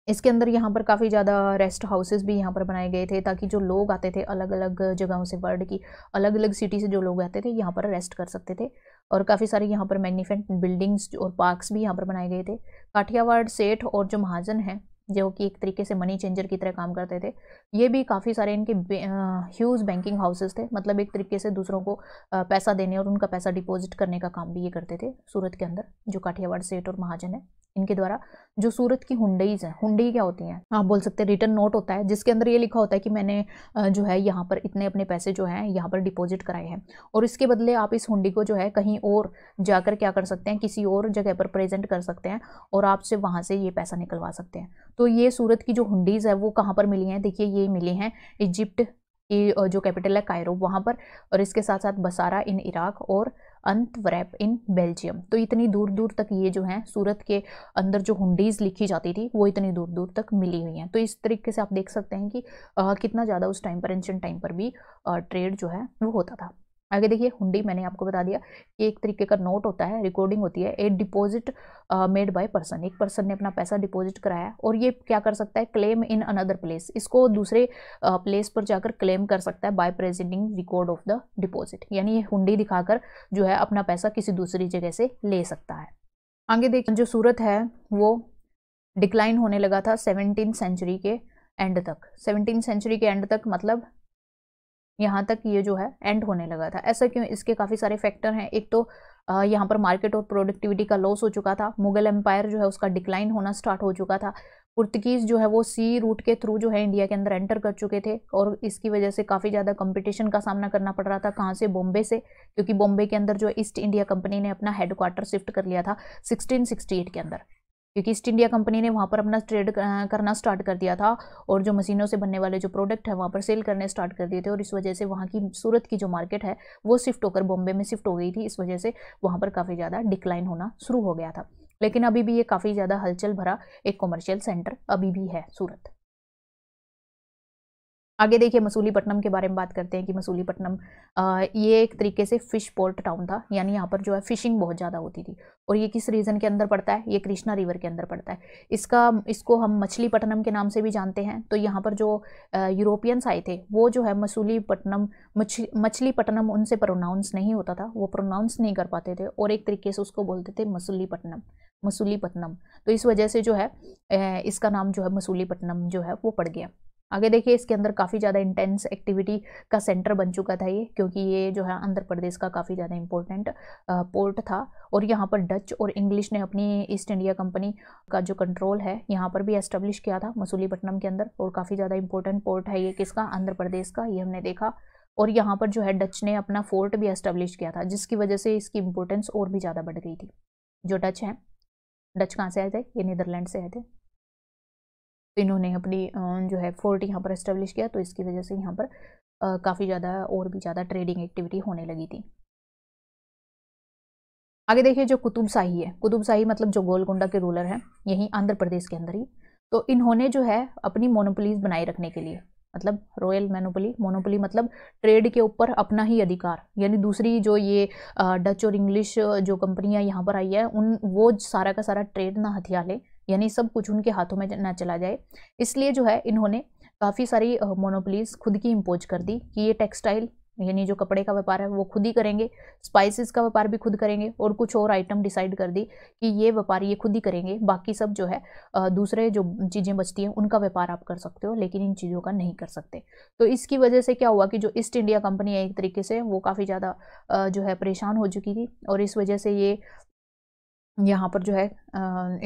इसके अंदर यहाँ पर काफ़ी ज़्यादा रेस्ट हाउसेस भी यहाँ पर बनाए गए थे ताकि जो लोग आते थे अलग अलग जगहों से वर्ल्ड की अलग अलग सिटी से जो लोग आते थे यहाँ पर रेस्ट कर सकते थे और काफ़ी सारे यहाँ पर मैग्नीफेंट बिल्डिंग्स और पार्क्स भी यहाँ पर बनाए गए थे काठियावाड़ सेठ और जो महाजन हैं जो कि एक तरीके से मनी चेंजर की तरह काम करते थे ये भी काफ़ी सारे इनके ह्यूज बैंकिंग हाउसेस थे मतलब एक तरीके से दूसरों को पैसा देने और उनका पैसा डिपॉजिट करने का काम भी ये करते थे सूरत के अंदर जो काठियावाड़ सेठ और महाजन है इनके द्वारा जो सूरत की हुंडईज हैं हुंडई क्या होती हैं आप बोल सकते हैं रिटर्न नोट होता है जिसके अंदर ये लिखा होता है कि मैंने जो है यहाँ पर इतने अपने पैसे जो हैं यहाँ पर डिपॉजिट कराए हैं और इसके बदले आप इस हुंडी को जो है कहीं और जाकर क्या कर सकते हैं किसी और जगह पर प्रेजेंट कर सकते हैं और आपसे वहाँ से ये पैसा निकलवा सकते हैं तो ये सूरत की जो हुंडीज़ है वो कहाँ पर मिली हैं देखिए ये मिली हैं इजिप्ट की जो कैपिटल है कायरो वहाँ पर और इसके साथ साथ बसारा इन इराक और अंतवरैप इन बेल्जियम तो इतनी दूर दूर तक ये जो हैं सूरत के अंदर जो हुंडीज लिखी जाती थी वो इतनी दूर दूर तक मिली हुई हैं तो इस तरीके से आप देख सकते हैं कि आ, कितना ज़्यादा उस टाइम पर एंशेंट टाइम पर भी आ, ट्रेड जो है वो होता था आगे देखिए हुंडी मैंने आपको बता दिया कि एक तरीके का नोट होता है रिकॉर्डिंग होती है a deposit made by person एक पर्सन ने अपना पैसा डिपॉजिट कराया और ये क्या कर सकता है क्लेम इन अनदर प्लेस इसको दूसरे प्लेस uh, पर जाकर क्लेम कर सकता है by presenting record of the deposit यानी ये हुंडी दिखाकर जो है अपना पैसा किसी दूसरी जगह से ले सकता है आगे देख जो सूरत है वो डिक्लाइन होने लगा था सेवनटीन सेंचुरी के एंड तक सेवनटीन सेंचुरी के एंड तक मतलब यहाँ तक ये जो है एंड होने लगा था ऐसा क्यों इसके काफ़ी सारे फैक्टर हैं एक तो यहाँ पर मार्केट और प्रोडक्टिविटी का लॉस हो चुका था मुगल एम्पायर जो है उसका डिक्लाइन होना स्टार्ट हो चुका था पुर्तगीज़ जो है वो सी रूट के थ्रू जो है इंडिया के अंदर एंटर कर चुके थे और इसकी वजह से काफ़ी ज़्यादा कंपटीशन का सामना करना पड़ रहा था कहाँ से बॉम्बे से क्योंकि बॉम्बे के अंदर जो ईस्ट इंडिया कंपनी ने अपना हेडक्वार्टर शिफ्ट कर लिया था 1668 के अंदर क्योंकि ईस्ट इंडिया कंपनी ने वहाँ पर अपना ट्रेड करना स्टार्ट कर दिया था और जो मशीनों से बनने वाले जो प्रोडक्ट है वहाँ पर सेल करने स्टार्ट कर दिए थे और इस वजह से वहाँ की सूरत की जो मार्केट है वो शिफ्ट होकर बॉम्बे में शिफ्ट हो गई थी इस वजह से वहाँ पर काफ़ी ज़्यादा डिक्लाइन होना शुरू हो गया था लेकिन अभी भी ये काफ़ी ज़्यादा हलचल भरा एक कॉमर्शियल सेंटर अभी भी है सूरत आगे देखिए मसूलीपट्टनम के बारे में बात करते हैं कि मसूलीपट्टनम ये एक तरीके से फ़िश पोर्ट टाउन था यानी यहाँ पर जो है फ़िशिंग बहुत ज़्यादा होती थी और ये किस रीज़न के अंदर पड़ता है ये कृष्णा रिवर के अंदर पड़ता है इसका इसको हम मछलीपट्टनम के नाम से भी जानते हैं तो यहाँ पर जो यूरोपियंस आए थे वो जो है मसूलीपट्टनम मछलीपट्टनम उनसे प्रोनाउंस नहीं होता था वो प्रोनाउंस नहीं कर पाते थे और एक तरीके से उसको बोलते थे मसूलीपट्टनम मसूलीपट्टनम तो इस वजह से जो है इसका नाम जो है मसूलीपट्टनम जो है वो पड़ गया आगे देखिए इसके अंदर काफ़ी ज़्यादा इंटेंस एक्टिविटी का सेंटर बन चुका था ये क्योंकि ये जो है आंध्र प्रदेश का काफ़ी ज़्यादा इंपॉर्टेंट पोर्ट था और यहाँ पर डच और इंग्लिश ने अपनी ईस्ट इंडिया कंपनी का जो कंट्रोल है यहाँ पर भी एस्टेब्लिश किया था मसूलीपट्टनम के अंदर और काफ़ी ज़्यादा इंपॉर्टेंट पोर्ट है ये किसका आंध्र प्रदेश का ये हमने देखा और यहाँ पर जो है डच ने अपना फोर्ट भी एस्टेब्लिश किया था जिसकी वजह से इसकी इंपॉर्टेंस और भी ज़्यादा बढ़ गई थी जो डच हैं डच कहाँ से आए थे ये नीदरलैंड से आए थे इन्होंने अपनी जो है फोर्ट यहाँ पर इस्टेब्लिश किया तो इसकी वजह से यहाँ पर काफ़ी ज़्यादा और भी ज़्यादा ट्रेडिंग एक्टिविटी होने लगी थी आगे देखिए जो कुतुब शाही है कुतुब शाही मतलब जो गोलकुंडा के रूलर हैं यहीं आंध्र प्रदेश के अंदर ही तो इन्होंने जो है अपनी मोनोपोलीज बनाए रखने के लिए मतलब रॉयल मोनोपोली मोनोपोली मतलब ट्रेड के ऊपर अपना ही अधिकार यानी दूसरी जो ये डच और इंग्लिश जो कंपनियां यहाँ पर आई है उन वो सारा का सारा ट्रेड ना हथिया लें यानी सब कुछ उनके हाथों में ना चला जाए इसलिए जो है इन्होंने काफ़ी सारी मोनोपलीज खुद की इम्पोज कर दी कि ये टेक्सटाइल यानी जो कपड़े का व्यापार है वो खुद ही करेंगे स्पाइसेस का व्यापार भी खुद करेंगे और कुछ और आइटम डिसाइड कर दी कि ये व्यापार ये खुद ही करेंगे बाकी सब जो है दूसरे जो चीज़ें बचती हैं उनका व्यापार आप कर सकते हो लेकिन इन चीज़ों का नहीं कर सकते तो इसकी वजह से क्या हुआ कि जो ईस्ट इंडिया कंपनी है एक तरीके से वो काफ़ी ज़्यादा जो है परेशान हो चुकी थी और इस वजह से ये यहाँ पर जो है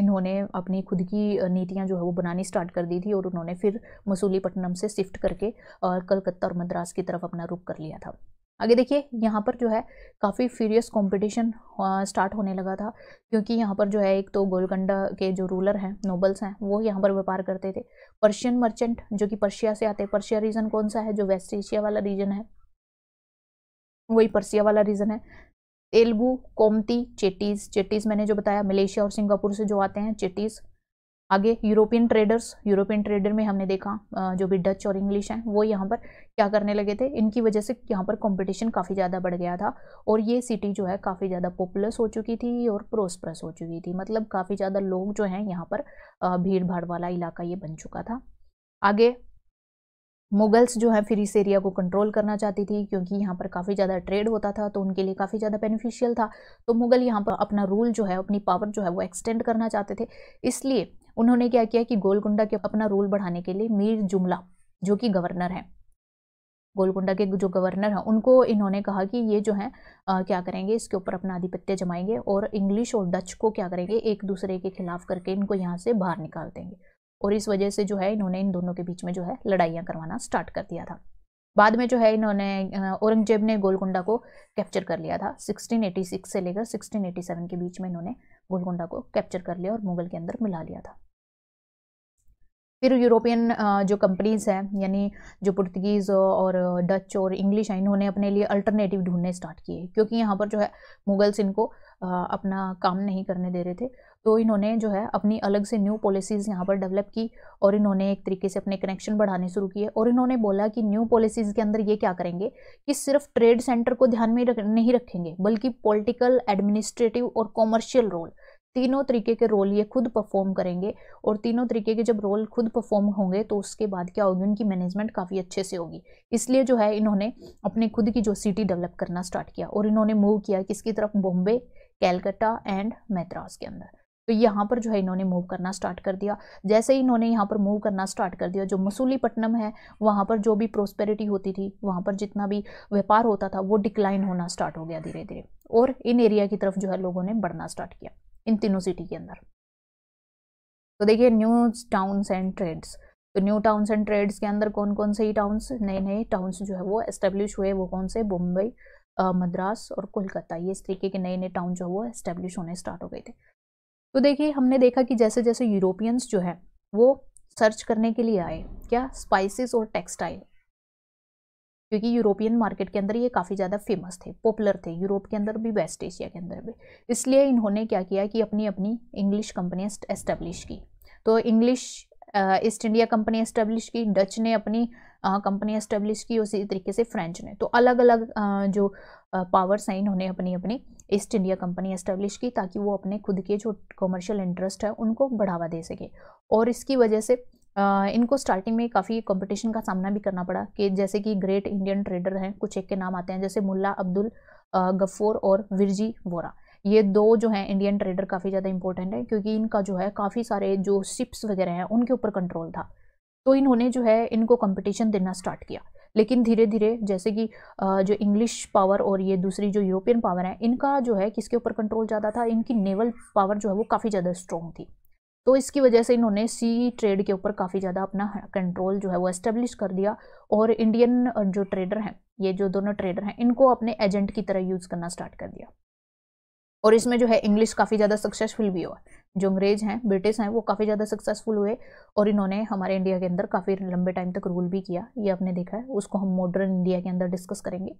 इन्होंने अपनी खुद की नीतियाँ जो है वो बनानी स्टार्ट कर दी थी और उन्होंने फिर मसूलीपट्टनम से शिफ्ट करके और कलकत्ता और मद्रास की तरफ अपना रुख कर लिया था आगे देखिए यहाँ पर जो है काफ़ी फ्यूरियस कंपटीशन स्टार्ट होने लगा था क्योंकि यहाँ पर जो है एक तो गोलकंडा के जो रूलर हैं नोबल्स हैं वो यहाँ पर व्यापार करते थे पर्शियन मर्चेंट जो कि पर्शिया से आते पर्शिया रीजन कौन सा है जो वेस्ट एशिया वाला रीजन है वही पर्सिया वाला रीजन है एल्बू कोमती चेटीज चेटीज मैंने जो बताया मलेशिया और सिंगापुर से जो आते हैं चेटीज आगे यूरोपियन ट्रेडर्स यूरोपियन ट्रेडर में हमने देखा जो भी डच और इंग्लिश हैं वो यहाँ पर क्या करने लगे थे इनकी वजह से यहाँ पर कंपटीशन काफ़ी ज़्यादा बढ़ गया था और ये सिटी जो है काफ़ी ज़्यादा पॉपुलर्स हो चुकी थी और प्रोस्परस हो चुकी थी मतलब काफ़ी ज़्यादा लोग जो हैं यहाँ पर भीड़ भाड़ वाला इलाका ये बन चुका था आगे मुगल्स जो है फिर इस एरिया को कंट्रोल करना चाहती थी क्योंकि यहाँ पर काफ़ी ज़्यादा ट्रेड होता था तो उनके लिए काफ़ी ज़्यादा बेनिफिशियल था तो मुगल यहाँ पर अपना रूल जो है अपनी पावर जो है वो एक्सटेंड करना चाहते थे इसलिए उन्होंने क्या किया कि गोलकुंडा के अपना रूल बढ़ाने के लिए मीर जुमला जो कि गवर्नर हैं गोलकुंडा के जो गवर्नर हैं उनको इन्होंने कहा कि ये जो है आ, क्या करेंगे इसके ऊपर अपना आधिपत्य जमाएंगे और इंग्लिश और डच को क्या करेंगे एक दूसरे के खिलाफ करके इनको यहाँ से बाहर निकाल देंगे और इस वजह से जो है इन्होंने इन दोनों के बीच में जो है लड़ाइयाँ करवाना स्टार्ट कर दिया था बाद में जो है इन्होंने औरंगजेब ने गोलकुंडा को कैप्चर कर लिया था 1686 से लेकर 1687 के बीच में इन्होंने गोलकुंडा को कैप्चर कर लिया और मुगल के अंदर मिला लिया था फिर यूरोपियन जो कंपनीज हैं यानी जो पुर्तगीज़ और डच और इंग्लिश हैं इन्होंने अपने लिए अल्टरनेटिव ढूंढने स्टार्ट किए क्योंकि यहाँ पर जो है मुगल्स इनको अपना काम नहीं करने दे रहे थे तो इन्होंने जो है अपनी अलग से न्यू पॉलिसीज़ यहाँ पर डेवलप की और इन्होंने एक तरीके से अपने कनेक्शन बढ़ाने शुरू किए और इन्होंने बोला कि न्यू पॉलिसीज़ के अंदर ये क्या करेंगे कि सिर्फ ट्रेड सेंटर को ध्यान में रख, नहीं रखेंगे बल्कि पॉलिटिकल एडमिनिस्ट्रेटिव और कॉमर्शियल रोल तीनों तरीके के रोल ये खुद परफॉर्म करेंगे और तीनों तरीके के जब रोल खुद परफॉर्म होंगे तो उसके बाद क्या होगी उनकी मैनेजमेंट काफ़ी अच्छे से होगी इसलिए जो है इन्होंने अपने खुद की जो सिटी डेवलप करना स्टार्ट किया और इन्होंने मूव किया किसकी तरफ बॉम्बे कैलकटा एंड मैद्रास के अंदर तो यहाँ पर जो है इन्होंने मूव करना स्टार्ट कर दिया जैसे ही इन्होंने यहाँ पर मूव करना स्टार्ट कर दिया जो मसूलीपट्टनम है वहाँ पर जो भी प्रोस्पेरिटी होती थी वहाँ पर जितना भी व्यापार होता था वो डिक्लाइन होना स्टार्ट हो गया धीरे धीरे और इन एरिया की तरफ जो है लोगों ने बढ़ना स्टार्ट किया इन तीनों सिटी के अंदर तो देखिए न्यू टाउन्स एंड ट्रेड्स तो न्यू टाउन्स एंड ट्रेड्स के अंदर कौन कौन से ही टाउन्स नए नए टाउन्स जो है वो एस्टेब्लिश हुए वो कौन से बम्बई मद्रास और कोलकाता ये इस तरीके के नए नए टाउन जो है वो एस्टेब्लिश होने स्टार्ट हो गए थे तो देखिए हमने देखा कि जैसे जैसे यूरोपियंस जो है वो सर्च करने के लिए आए क्या स्पाइसेस और टेक्सटाइल क्योंकि यूरोपियन मार्केट के अंदर ये काफ़ी ज़्यादा फेमस थे पॉपुलर थे यूरोप के अंदर भी वेस्ट एशिया के अंदर भी इसलिए इन्होंने क्या किया कि अपनी अपनी इंग्लिश कंपनियाँ एस्टेब्लिश की तो English East India company establish की डच ने अपनी कंपनी इस्टेब्लिश की उसी तरीके से फ्रेंच ने तो अलग अलग जो पावर्स हैं इन्होंने अपनी अपनी ईस्ट इंडिया कंपनी इस्टेब्लिश की ताकि वो अपने खुद के जो कमर्शियल इंटरेस्ट है उनको बढ़ावा दे सके और इसकी वजह से इनको स्टार्टिंग में काफ़ी कंपटीशन का सामना भी करना पड़ा कि जैसे कि ग्रेट इंडियन ट्रेडर हैं कुछ एक के नाम आते हैं जैसे मुल्ला अब्दुल गफ्फोर और विरजी वोरा ये दो जो है इंडियन ट्रेडर काफ़ी ज़्यादा इंपॉर्टेंट है क्योंकि इनका जो है काफ़ी सारे जो शिप्स वगैरह हैं उनके ऊपर कंट्रोल था तो इन्होंने जो है इनको कंपटीशन देना स्टार्ट किया लेकिन धीरे धीरे जैसे कि जो इंग्लिश पावर और ये दूसरी जो यूरोपियन पावर है इनका जो है किसके ऊपर कंट्रोल ज़्यादा था इनकी नेवल पावर जो है वो काफ़ी ज़्यादा स्ट्रॉन्ग थी तो इसकी वजह से इन्होंने सी ट्रेड के ऊपर काफ़ी ज़्यादा अपना कंट्रोल जो है वो एस्टेब्लिश कर दिया और इंडियन जो ट्रेडर हैं ये जो दोनों ट्रेडर हैं इनको अपने एजेंट की तरह यूज़ करना स्टार्ट कर दिया और इसमें जो है इंग्लिश काफ़ी ज़्यादा सक्सेसफुल भी हुआ जो अंग्रेज हैं ब्रिटिश हैं वो काफ़ी ज़्यादा सक्सेसफुल हुए और इन्होंने हमारे इंडिया के अंदर काफ़ी लंबे टाइम तक रूल भी किया ये आपने देखा है उसको हम मॉडर्न इंडिया के अंदर डिस्कस करेंगे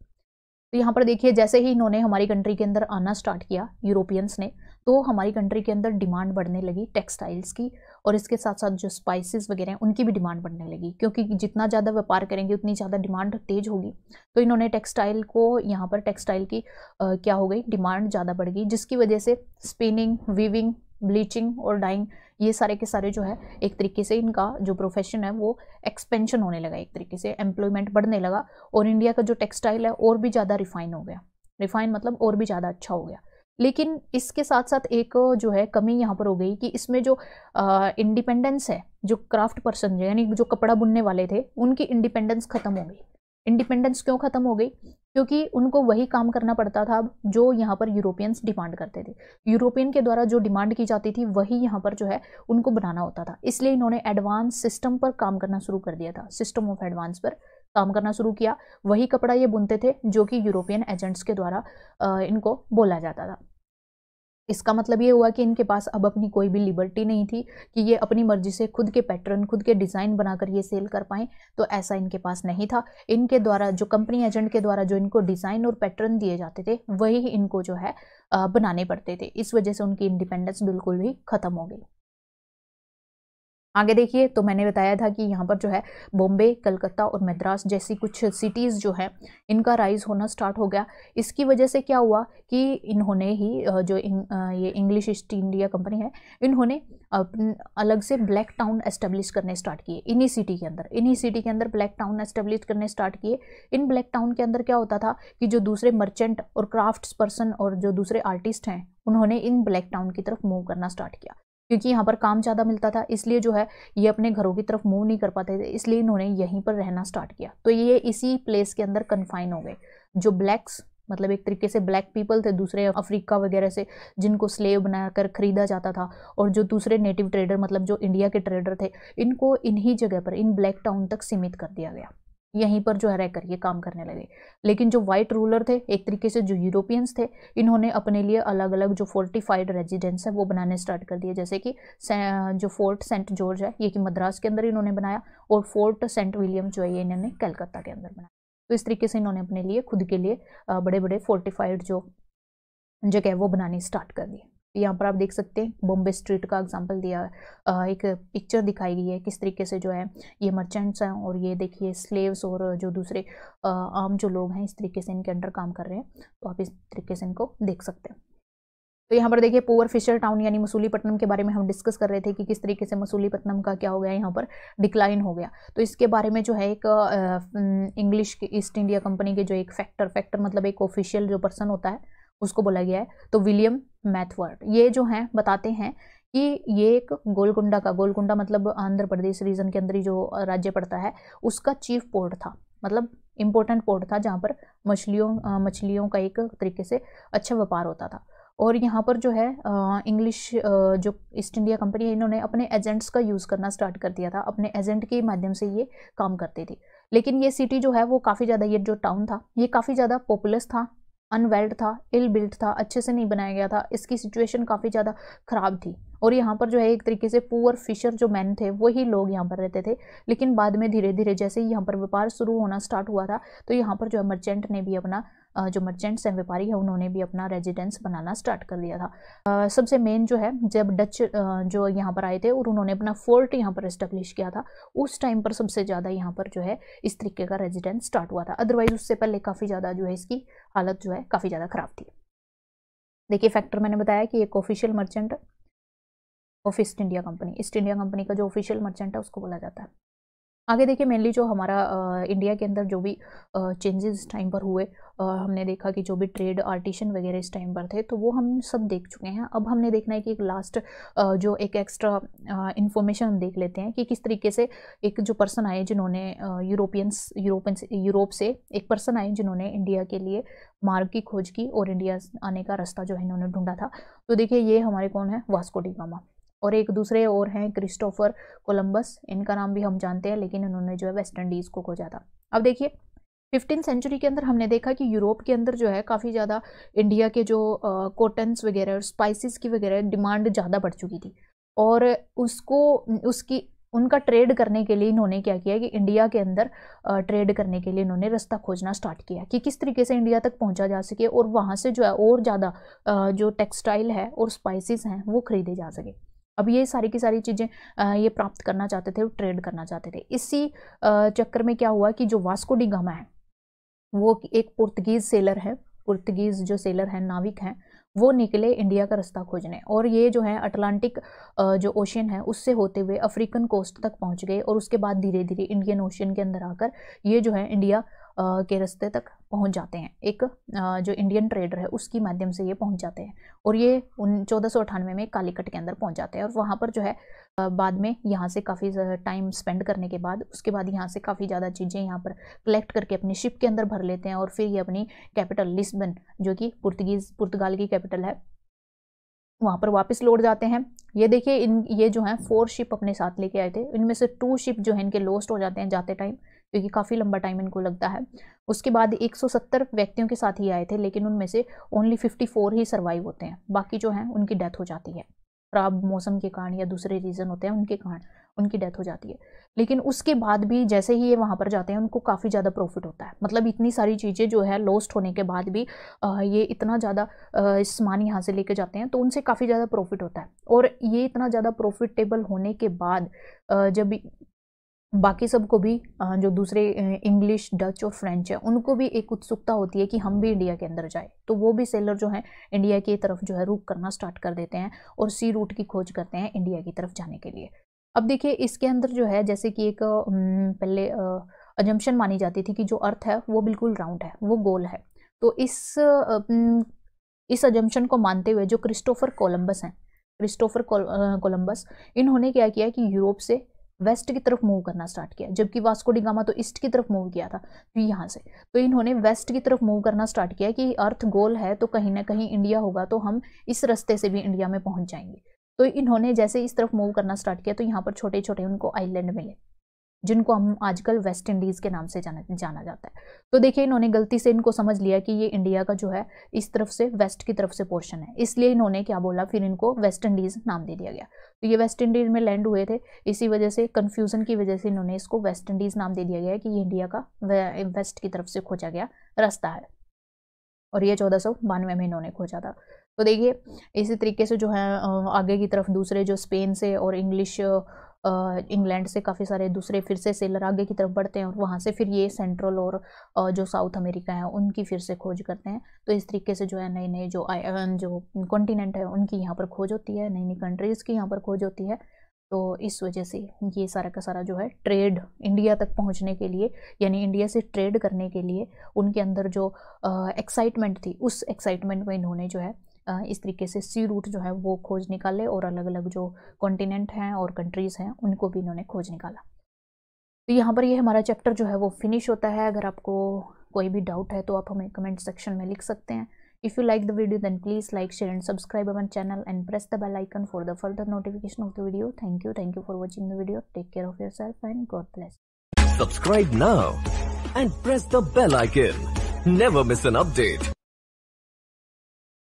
तो यहाँ पर देखिए जैसे ही इन्होंने हमारी कंट्री के अंदर आना स्टार्ट किया यूरोपियंस ने तो हमारी कंट्री के अंदर डिमांड बढ़ने लगी टेक्सटाइल्स की और इसके साथ साथ जो स्पाइसेस वगैरह हैं उनकी भी डिमांड बढ़ने लगी क्योंकि जितना ज़्यादा व्यापार करेंगे उतनी ज़्यादा डिमांड तेज़ होगी तो इन्होंने टेक्सटाइल को यहाँ पर टेक्सटाइल की आ, क्या हो गई डिमांड ज़्यादा बढ़ गई जिसकी वजह से स्पिनिंग वीविंग ब्लीचिंग और डाइंग ये सारे के सारे जो है एक तरीके से इनका जो प्रोफेशन है वो एक्सपेंशन होने लगा एक तरीके से एम्प्लॉयमेंट बढ़ने लगा और इंडिया का जो टेक्सटाइल है और भी ज़्यादा रिफाइन हो गया रिफाइन मतलब और भी ज़्यादा अच्छा हो गया लेकिन इसके साथ साथ एक जो है कमी यहाँ पर हो गई कि इसमें जो इंडिपेंडेंस है जो क्राफ्ट पर्सन यानी जो कपड़ा बुनने वाले थे उनकी इंडिपेंडेंस ख़त्म हो गई इंडिपेंडेंस क्यों ख़त्म हो गई क्योंकि उनको वही काम करना पड़ता था अब जो यहाँ पर यूरोपियंस डिमांड करते थे यूरोपियन के द्वारा जो डिमांड की जाती थी वही यहाँ पर जो है उनको बनाना होता था इसलिए इन्होंने एडवांस सिस्टम पर काम करना शुरू कर दिया था सिस्टम ऑफ एडवांस पर काम करना शुरू किया वही कपड़ा ये बुनते थे जो कि यूरोपियन एजेंट्स के द्वारा इनको बोला जाता था इसका मतलब ये हुआ कि इनके पास अब अपनी कोई भी लिबर्टी नहीं थी कि ये अपनी मर्जी से खुद के पैटर्न खुद के डिज़ाइन बनाकर ये सेल कर पाएँ तो ऐसा इनके पास नहीं था इनके द्वारा जो कंपनी एजेंट के द्वारा जो इनको डिज़ाइन और पैटर्न दिए जाते थे वही इनको जो है बनाने पड़ते थे इस वजह से उनकी इंडिपेंडेंस बिल्कुल भी ख़त्म हो गई आगे देखिए तो मैंने बताया था कि यहाँ पर जो है बॉम्बे कलकत्ता और मद्रास जैसी कुछ सिटीज़ जो हैं इनका राइज होना स्टार्ट हो गया इसकी वजह से क्या हुआ कि इन्होंने ही जो इन, ये इंग्लिश ईस्ट इंडिया कंपनी है इन्होंने अलग से ब्लैक टाउन एस्टेब्लिश करने स्टार्ट किए इन्हीं सिटी के अंदर इन्हीं सिटी के अंदर ब्लैक टाउन एस्टेब्लिश करने स्टार्ट किए इन ब्लैक टाउन के अंदर क्या होता था कि जो दूसरे मर्चेंट और क्राफ्ट्स पर्सन और जो दूसरे आर्टिस्ट हैं उन्होंने इन ब्लैक टाउन की तरफ मूव करना स्टार्ट किया क्योंकि यहाँ पर काम ज़्यादा मिलता था इसलिए जो है ये अपने घरों की तरफ मूव नहीं कर पाते थे इसलिए इन्होंने यहीं पर रहना स्टार्ट किया तो ये इसी प्लेस के अंदर कन्फाइन हो गए जो ब्लैक्स मतलब एक तरीके से ब्लैक पीपल थे दूसरे अफ्रीका वगैरह से जिनको स्लेव बनाकर खरीदा जाता था और जो दूसरे नेटिव ट्रेडर मतलब जो इंडिया के ट्रेडर थे इनको इन्हीं जगह पर इन ब्लैक टाउन तक सीमित कर दिया गया यहीं पर जो है रहकर ये काम करने लगे लेकिन जो वाइट रूलर थे एक तरीके से जो यूरोपियंस थे इन्होंने अपने लिए अलग अलग जो फोर्टिफाइड रेजिडेंस है वो बनाने स्टार्ट कर दिए जैसे कि जो फोर्ट सेंट जॉर्ज है ये कि मद्रास के अंदर इन्होंने बनाया और फोर्ट सेंट विलियम जो है ये इन्होंने कलकत्ता के अंदर बनाया तो इस तरीके से इन्होंने अपने लिए खुद के लिए बड़े बड़े फोर्टिफाइड जो जगह वो बनानी स्टार्ट कर दी यहाँ पर आप देख सकते हैं बॉम्बे स्ट्रीट का एग्जाम्पल दिया एक पिक्चर दिखाई गई है किस तरीके से जो है ये मर्चेंट्स हैं और ये देखिए स्लेव्स और जो दूसरे आम जो लोग हैं इस तरीके से इनके अंडर काम कर रहे हैं तो आप इस तरीके से इनको देख सकते हैं तो यहाँ पर देखिए पोअर फिशर टाउन यानी मसूलीपट्टनम के बारे में हम डिस्कस कर रहे थे कि किस तरीके से मसूलीपट्टनम का क्या हो गया यहाँ पर डिक्लाइन हो गया तो इसके बारे में जो है एक इंग्लिश ईस्ट इंडिया कंपनी के जो एक फैक्टर फैक्टर मतलब एक ऑफिशियल जो पर्सन होता है उसको बोला गया है तो विलियम मैथवर्ड ये जो हैं बताते हैं कि ये एक गोलकुंडा का गोलकुंडा मतलब आंध्र प्रदेश रीजन के अंदर ही जो राज्य पड़ता है उसका चीफ पोर्ट था मतलब इम्पोर्टेंट पोर्ट था जहाँ पर मछलियों मछलियों का एक तरीके से अच्छा व्यापार होता था और यहाँ पर जो है इंग्लिश जो ईस्ट इंडिया कंपनी है इन्होंने अपने एजेंट्स का यूज़ करना स्टार्ट कर दिया था अपने एजेंट के माध्यम से ये काम करती थी लेकिन ये सिटी जो है वो काफ़ी ज़्यादा ये जो टाउन था ये काफ़ी ज़्यादा पॉपुलस था अनवेल्ड था इल बिल्ट था अच्छे से नहीं बनाया गया था इसकी सिचुएशन काफ़ी ज़्यादा ख़राब थी और यहाँ पर जो है एक तरीके से पुअर फिशर जो मैन थे वही लोग यहाँ पर रहते थे लेकिन बाद में धीरे धीरे जैसे ही यहाँ पर व्यापार शुरू होना स्टार्ट हुआ था तो यहाँ पर जो है मर्चेंट ने भी अपना जो मर्चेंट्स हैं व्यापारी है उन्होंने भी अपना रेजिडेंस बनाना स्टार्ट कर दिया था सबसे मेन जो है जब डच जो यहाँ पर आए थे और उन्होंने अपना फोर्ट यहाँ पर इस्टेब्लिश किया था उस टाइम पर सबसे ज़्यादा यहाँ पर जो है इस तरीके का रेजिडेंस स्टार्ट हुआ था अदरवाइज़ उससे पहले काफ़ी ज़्यादा जो है इसकी हालत जो है काफ़ी ज़्यादा ख़राब थी देखिए फैक्टर मैंने बताया कि एक official merchant of East India company East India company का जो ऑफिशियल मर्चेंट है उसको बोला जाता है आगे देखिए मेनली जो हमारा आ, इंडिया के अंदर जो भी चेंजेस इस टाइम पर हुए आ, हमने देखा कि जो भी ट्रेड आर्टिशन वगैरह इस टाइम पर थे तो वो हम सब देख चुके हैं अब हमने देखना है कि एक लास्ट आ, जो एक एक्स्ट्रा इन्फॉर्मेशन हम देख लेते हैं कि किस तरीके से एक जो पर्सन आए जिन्होंने यूरोपियंस यूरोपियंस यूरोप से एक पर्सन आए जिन्होंने इंडिया के लिए मार्ग की खोज की और इंडिया आने का रास्ता जो है इन्होंने ढूंढा था तो देखिए ये हमारे कौन है वास्को डी गामा और एक दूसरे और हैं क्रिस्टोफर कोलंबस इनका नाम भी हम जानते हैं लेकिन इन्होंने जो है वेस्ट इंडीज़ को खोजा था अब देखिए फिफ्टीन सेंचुरी के अंदर हमने देखा कि यूरोप के अंदर जो है काफ़ी ज़्यादा इंडिया के जो कॉटन्स वगैरह और स्पाइसिस की वगैरह डिमांड ज़्यादा बढ़ चुकी थी और उसको उसकी उनका ट्रेड करने के लिए इन्होंने क्या किया कि इंडिया के अंदर ट्रेड करने के लिए इन्होंने रास्ता खोजना स्टार्ट किया कि किस तरीके से इंडिया तक पहुंचा जा सके और वहाँ से जो है और ज़्यादा जो टेक्सटाइल है और स्पाइसेस हैं वो खरीदे जा सके अब ये सारी की सारी चीज़ें ये प्राप्त करना चाहते थे ट्रेड करना चाहते थे इसी चक्कर में क्या हुआ कि जो वास्को डिगामा है वो एक पुर्तगीज़ सेलर है पुर्तगीज़ जो सेलर हैं नाविक हैं वो निकले इंडिया का रास्ता खोजने और ये जो है अटलांटिक जो ओशियन है उससे होते हुए अफ्रीकन कोस्ट तक पहुंच गए और उसके बाद धीरे धीरे इंडियन ओशियन के अंदर आकर ये जो है इंडिया के रस्ते तक पहुंच जाते हैं एक जो इंडियन ट्रेडर है उसकी माध्यम से ये पहुंच जाते हैं और ये उन चौदह सौ अठानवे में कालीकट के अंदर पहुंच जाते हैं और वहाँ पर जो है बाद में यहाँ से काफ़ी टाइम स्पेंड करने के बाद उसके बाद यहाँ से काफ़ी ज़्यादा चीज़ें यहाँ पर कलेक्ट करके अपने शिप के अंदर भर लेते हैं और फिर ये अपनी कैपिटल लिस्बन जो कि पुर्तगीज़ पुर्तगाल की कैपिटल है वहाँ पर वापस लौट जाते हैं ये देखिए इन ये जो है फोर शिप अपने साथ लेके आए थे इनमें से टू शिप जो है इनके लॉस्ट हो जाते हैं जाते टाइम क्योंकि काफ़ी लंबा टाइम इनको लगता है उसके बाद 170 व्यक्तियों के साथ ही आए थे लेकिन उनमें से ओनली 54 ही सर्वाइव होते हैं बाकी जो हैं उनकी डेथ हो जाती है खराब मौसम के कारण या दूसरे रीज़न होते हैं उनके कारण उनकी डेथ हो जाती है लेकिन उसके बाद भी जैसे ही ये वहाँ पर जाते हैं उनको काफ़ी ज़्यादा प्रॉफिट होता है मतलब इतनी सारी चीज़ें जो है लॉस्ट होने के बाद भी ये इतना ज़्यादा सामान यहाँ से लेके जाते हैं तो उनसे काफ़ी ज़्यादा प्रॉफिट होता है और ये इतना ज़्यादा प्रॉफिटेबल होने के बाद जब बाकी सबको भी जो दूसरे इंग्लिश डच और फ्रेंच है उनको भी एक उत्सुकता होती है कि हम भी इंडिया के अंदर जाए तो वो भी सेलर जो है इंडिया की तरफ जो है रुख करना स्टार्ट कर देते हैं और सी रूट की खोज करते हैं इंडिया की तरफ जाने के लिए अब देखिए इसके अंदर जो है जैसे कि एक पहले अजम्पन मानी जाती थी कि जो अर्थ है वो बिल्कुल राउंड है वो गोल है तो इस इस अजम्पन को मानते हुए जो क्रिस्टोफर कोलम्बस हैं क्रिस्टोफर कोलम्बस इन्होंने क्या किया कि यूरोप से वेस्ट की तरफ मूव करना स्टार्ट किया जबकि वास्को डिगामा तो ईस्ट की तरफ मूव किया था तो यहाँ से तो इन्होंने वेस्ट की तरफ मूव करना स्टार्ट किया कि अर्थ गोल है तो कहीं ना कहीं इंडिया होगा तो हम इस रस्ते से भी इंडिया में पहुंच जाएंगे तो इन्होंने जैसे इस तरफ मूव करना स्टार्ट किया तो यहाँ पर छोटे छोटे उनको आइलैंड मिले जिनको हम आजकल वेस्ट इंडीज़ के नाम से जाना जाना जाता है तो देखिए इन्होंने गलती से इनको समझ लिया कि ये इंडिया का जो है इस तरफ से वेस्ट की तरफ से पोर्शन है इसलिए इन्होंने क्या बोला फिर इनको वेस्ट इंडीज़ नाम दे दिया गया तो ये वेस्ट इंडीज़ में लैंड हुए थे इसी वजह से कन्फ्यूज़न की वजह से इन्होंने इसको वेस्ट इंडीज़ नाम दे दिया गया कि ये इंडिया का वेस्ट की तरफ से खोजा गया रास्ता है और ये चौदह में इन्होंने खोजा था तो देखिए इसी तरीके से जो है आगे की तरफ दूसरे जो स्पेन से और इंग्लिश इंग्लैंड से काफ़ी सारे दूसरे फिर से सेलर आगे की तरफ बढ़ते हैं और वहाँ से फिर ये सेंट्रल और जो साउथ अमेरिका है उनकी फिर से खोज करते हैं तो इस तरीके से जो है नए नए जो जो कॉन्टीनेंट है उनकी यहाँ पर खोज होती है नई नई कंट्रीज़ की यहाँ पर खोज होती है तो इस वजह से ये सारा का सारा जो है ट्रेड इंडिया तक पहुंचने के लिए यानी इंडिया से ट्रेड करने के लिए उनके अंदर जो एक्साइटमेंट थी उस एक्साइटमेंट में इन्होंने जो है इस तरीके से सी रूट जो है वो खोज निकाले और अलग अलग जो कॉन्टिनेंट हैं और कंट्रीज़ हैं उनको भी इन्होंने खोज निकाला तो यहाँ पर ये यह हमारा चैप्टर जो है वो फिनिश होता है अगर आपको कोई भी डाउट है तो आप हमें कमेंट सेक्शन में लिख सकते हैं if you like the video then please like share and subscribe our channel and press the bell icon for the further notification of the video thank you thank you for watching the video take care of yourself and God bless subscribe now and press the bell icon never miss an update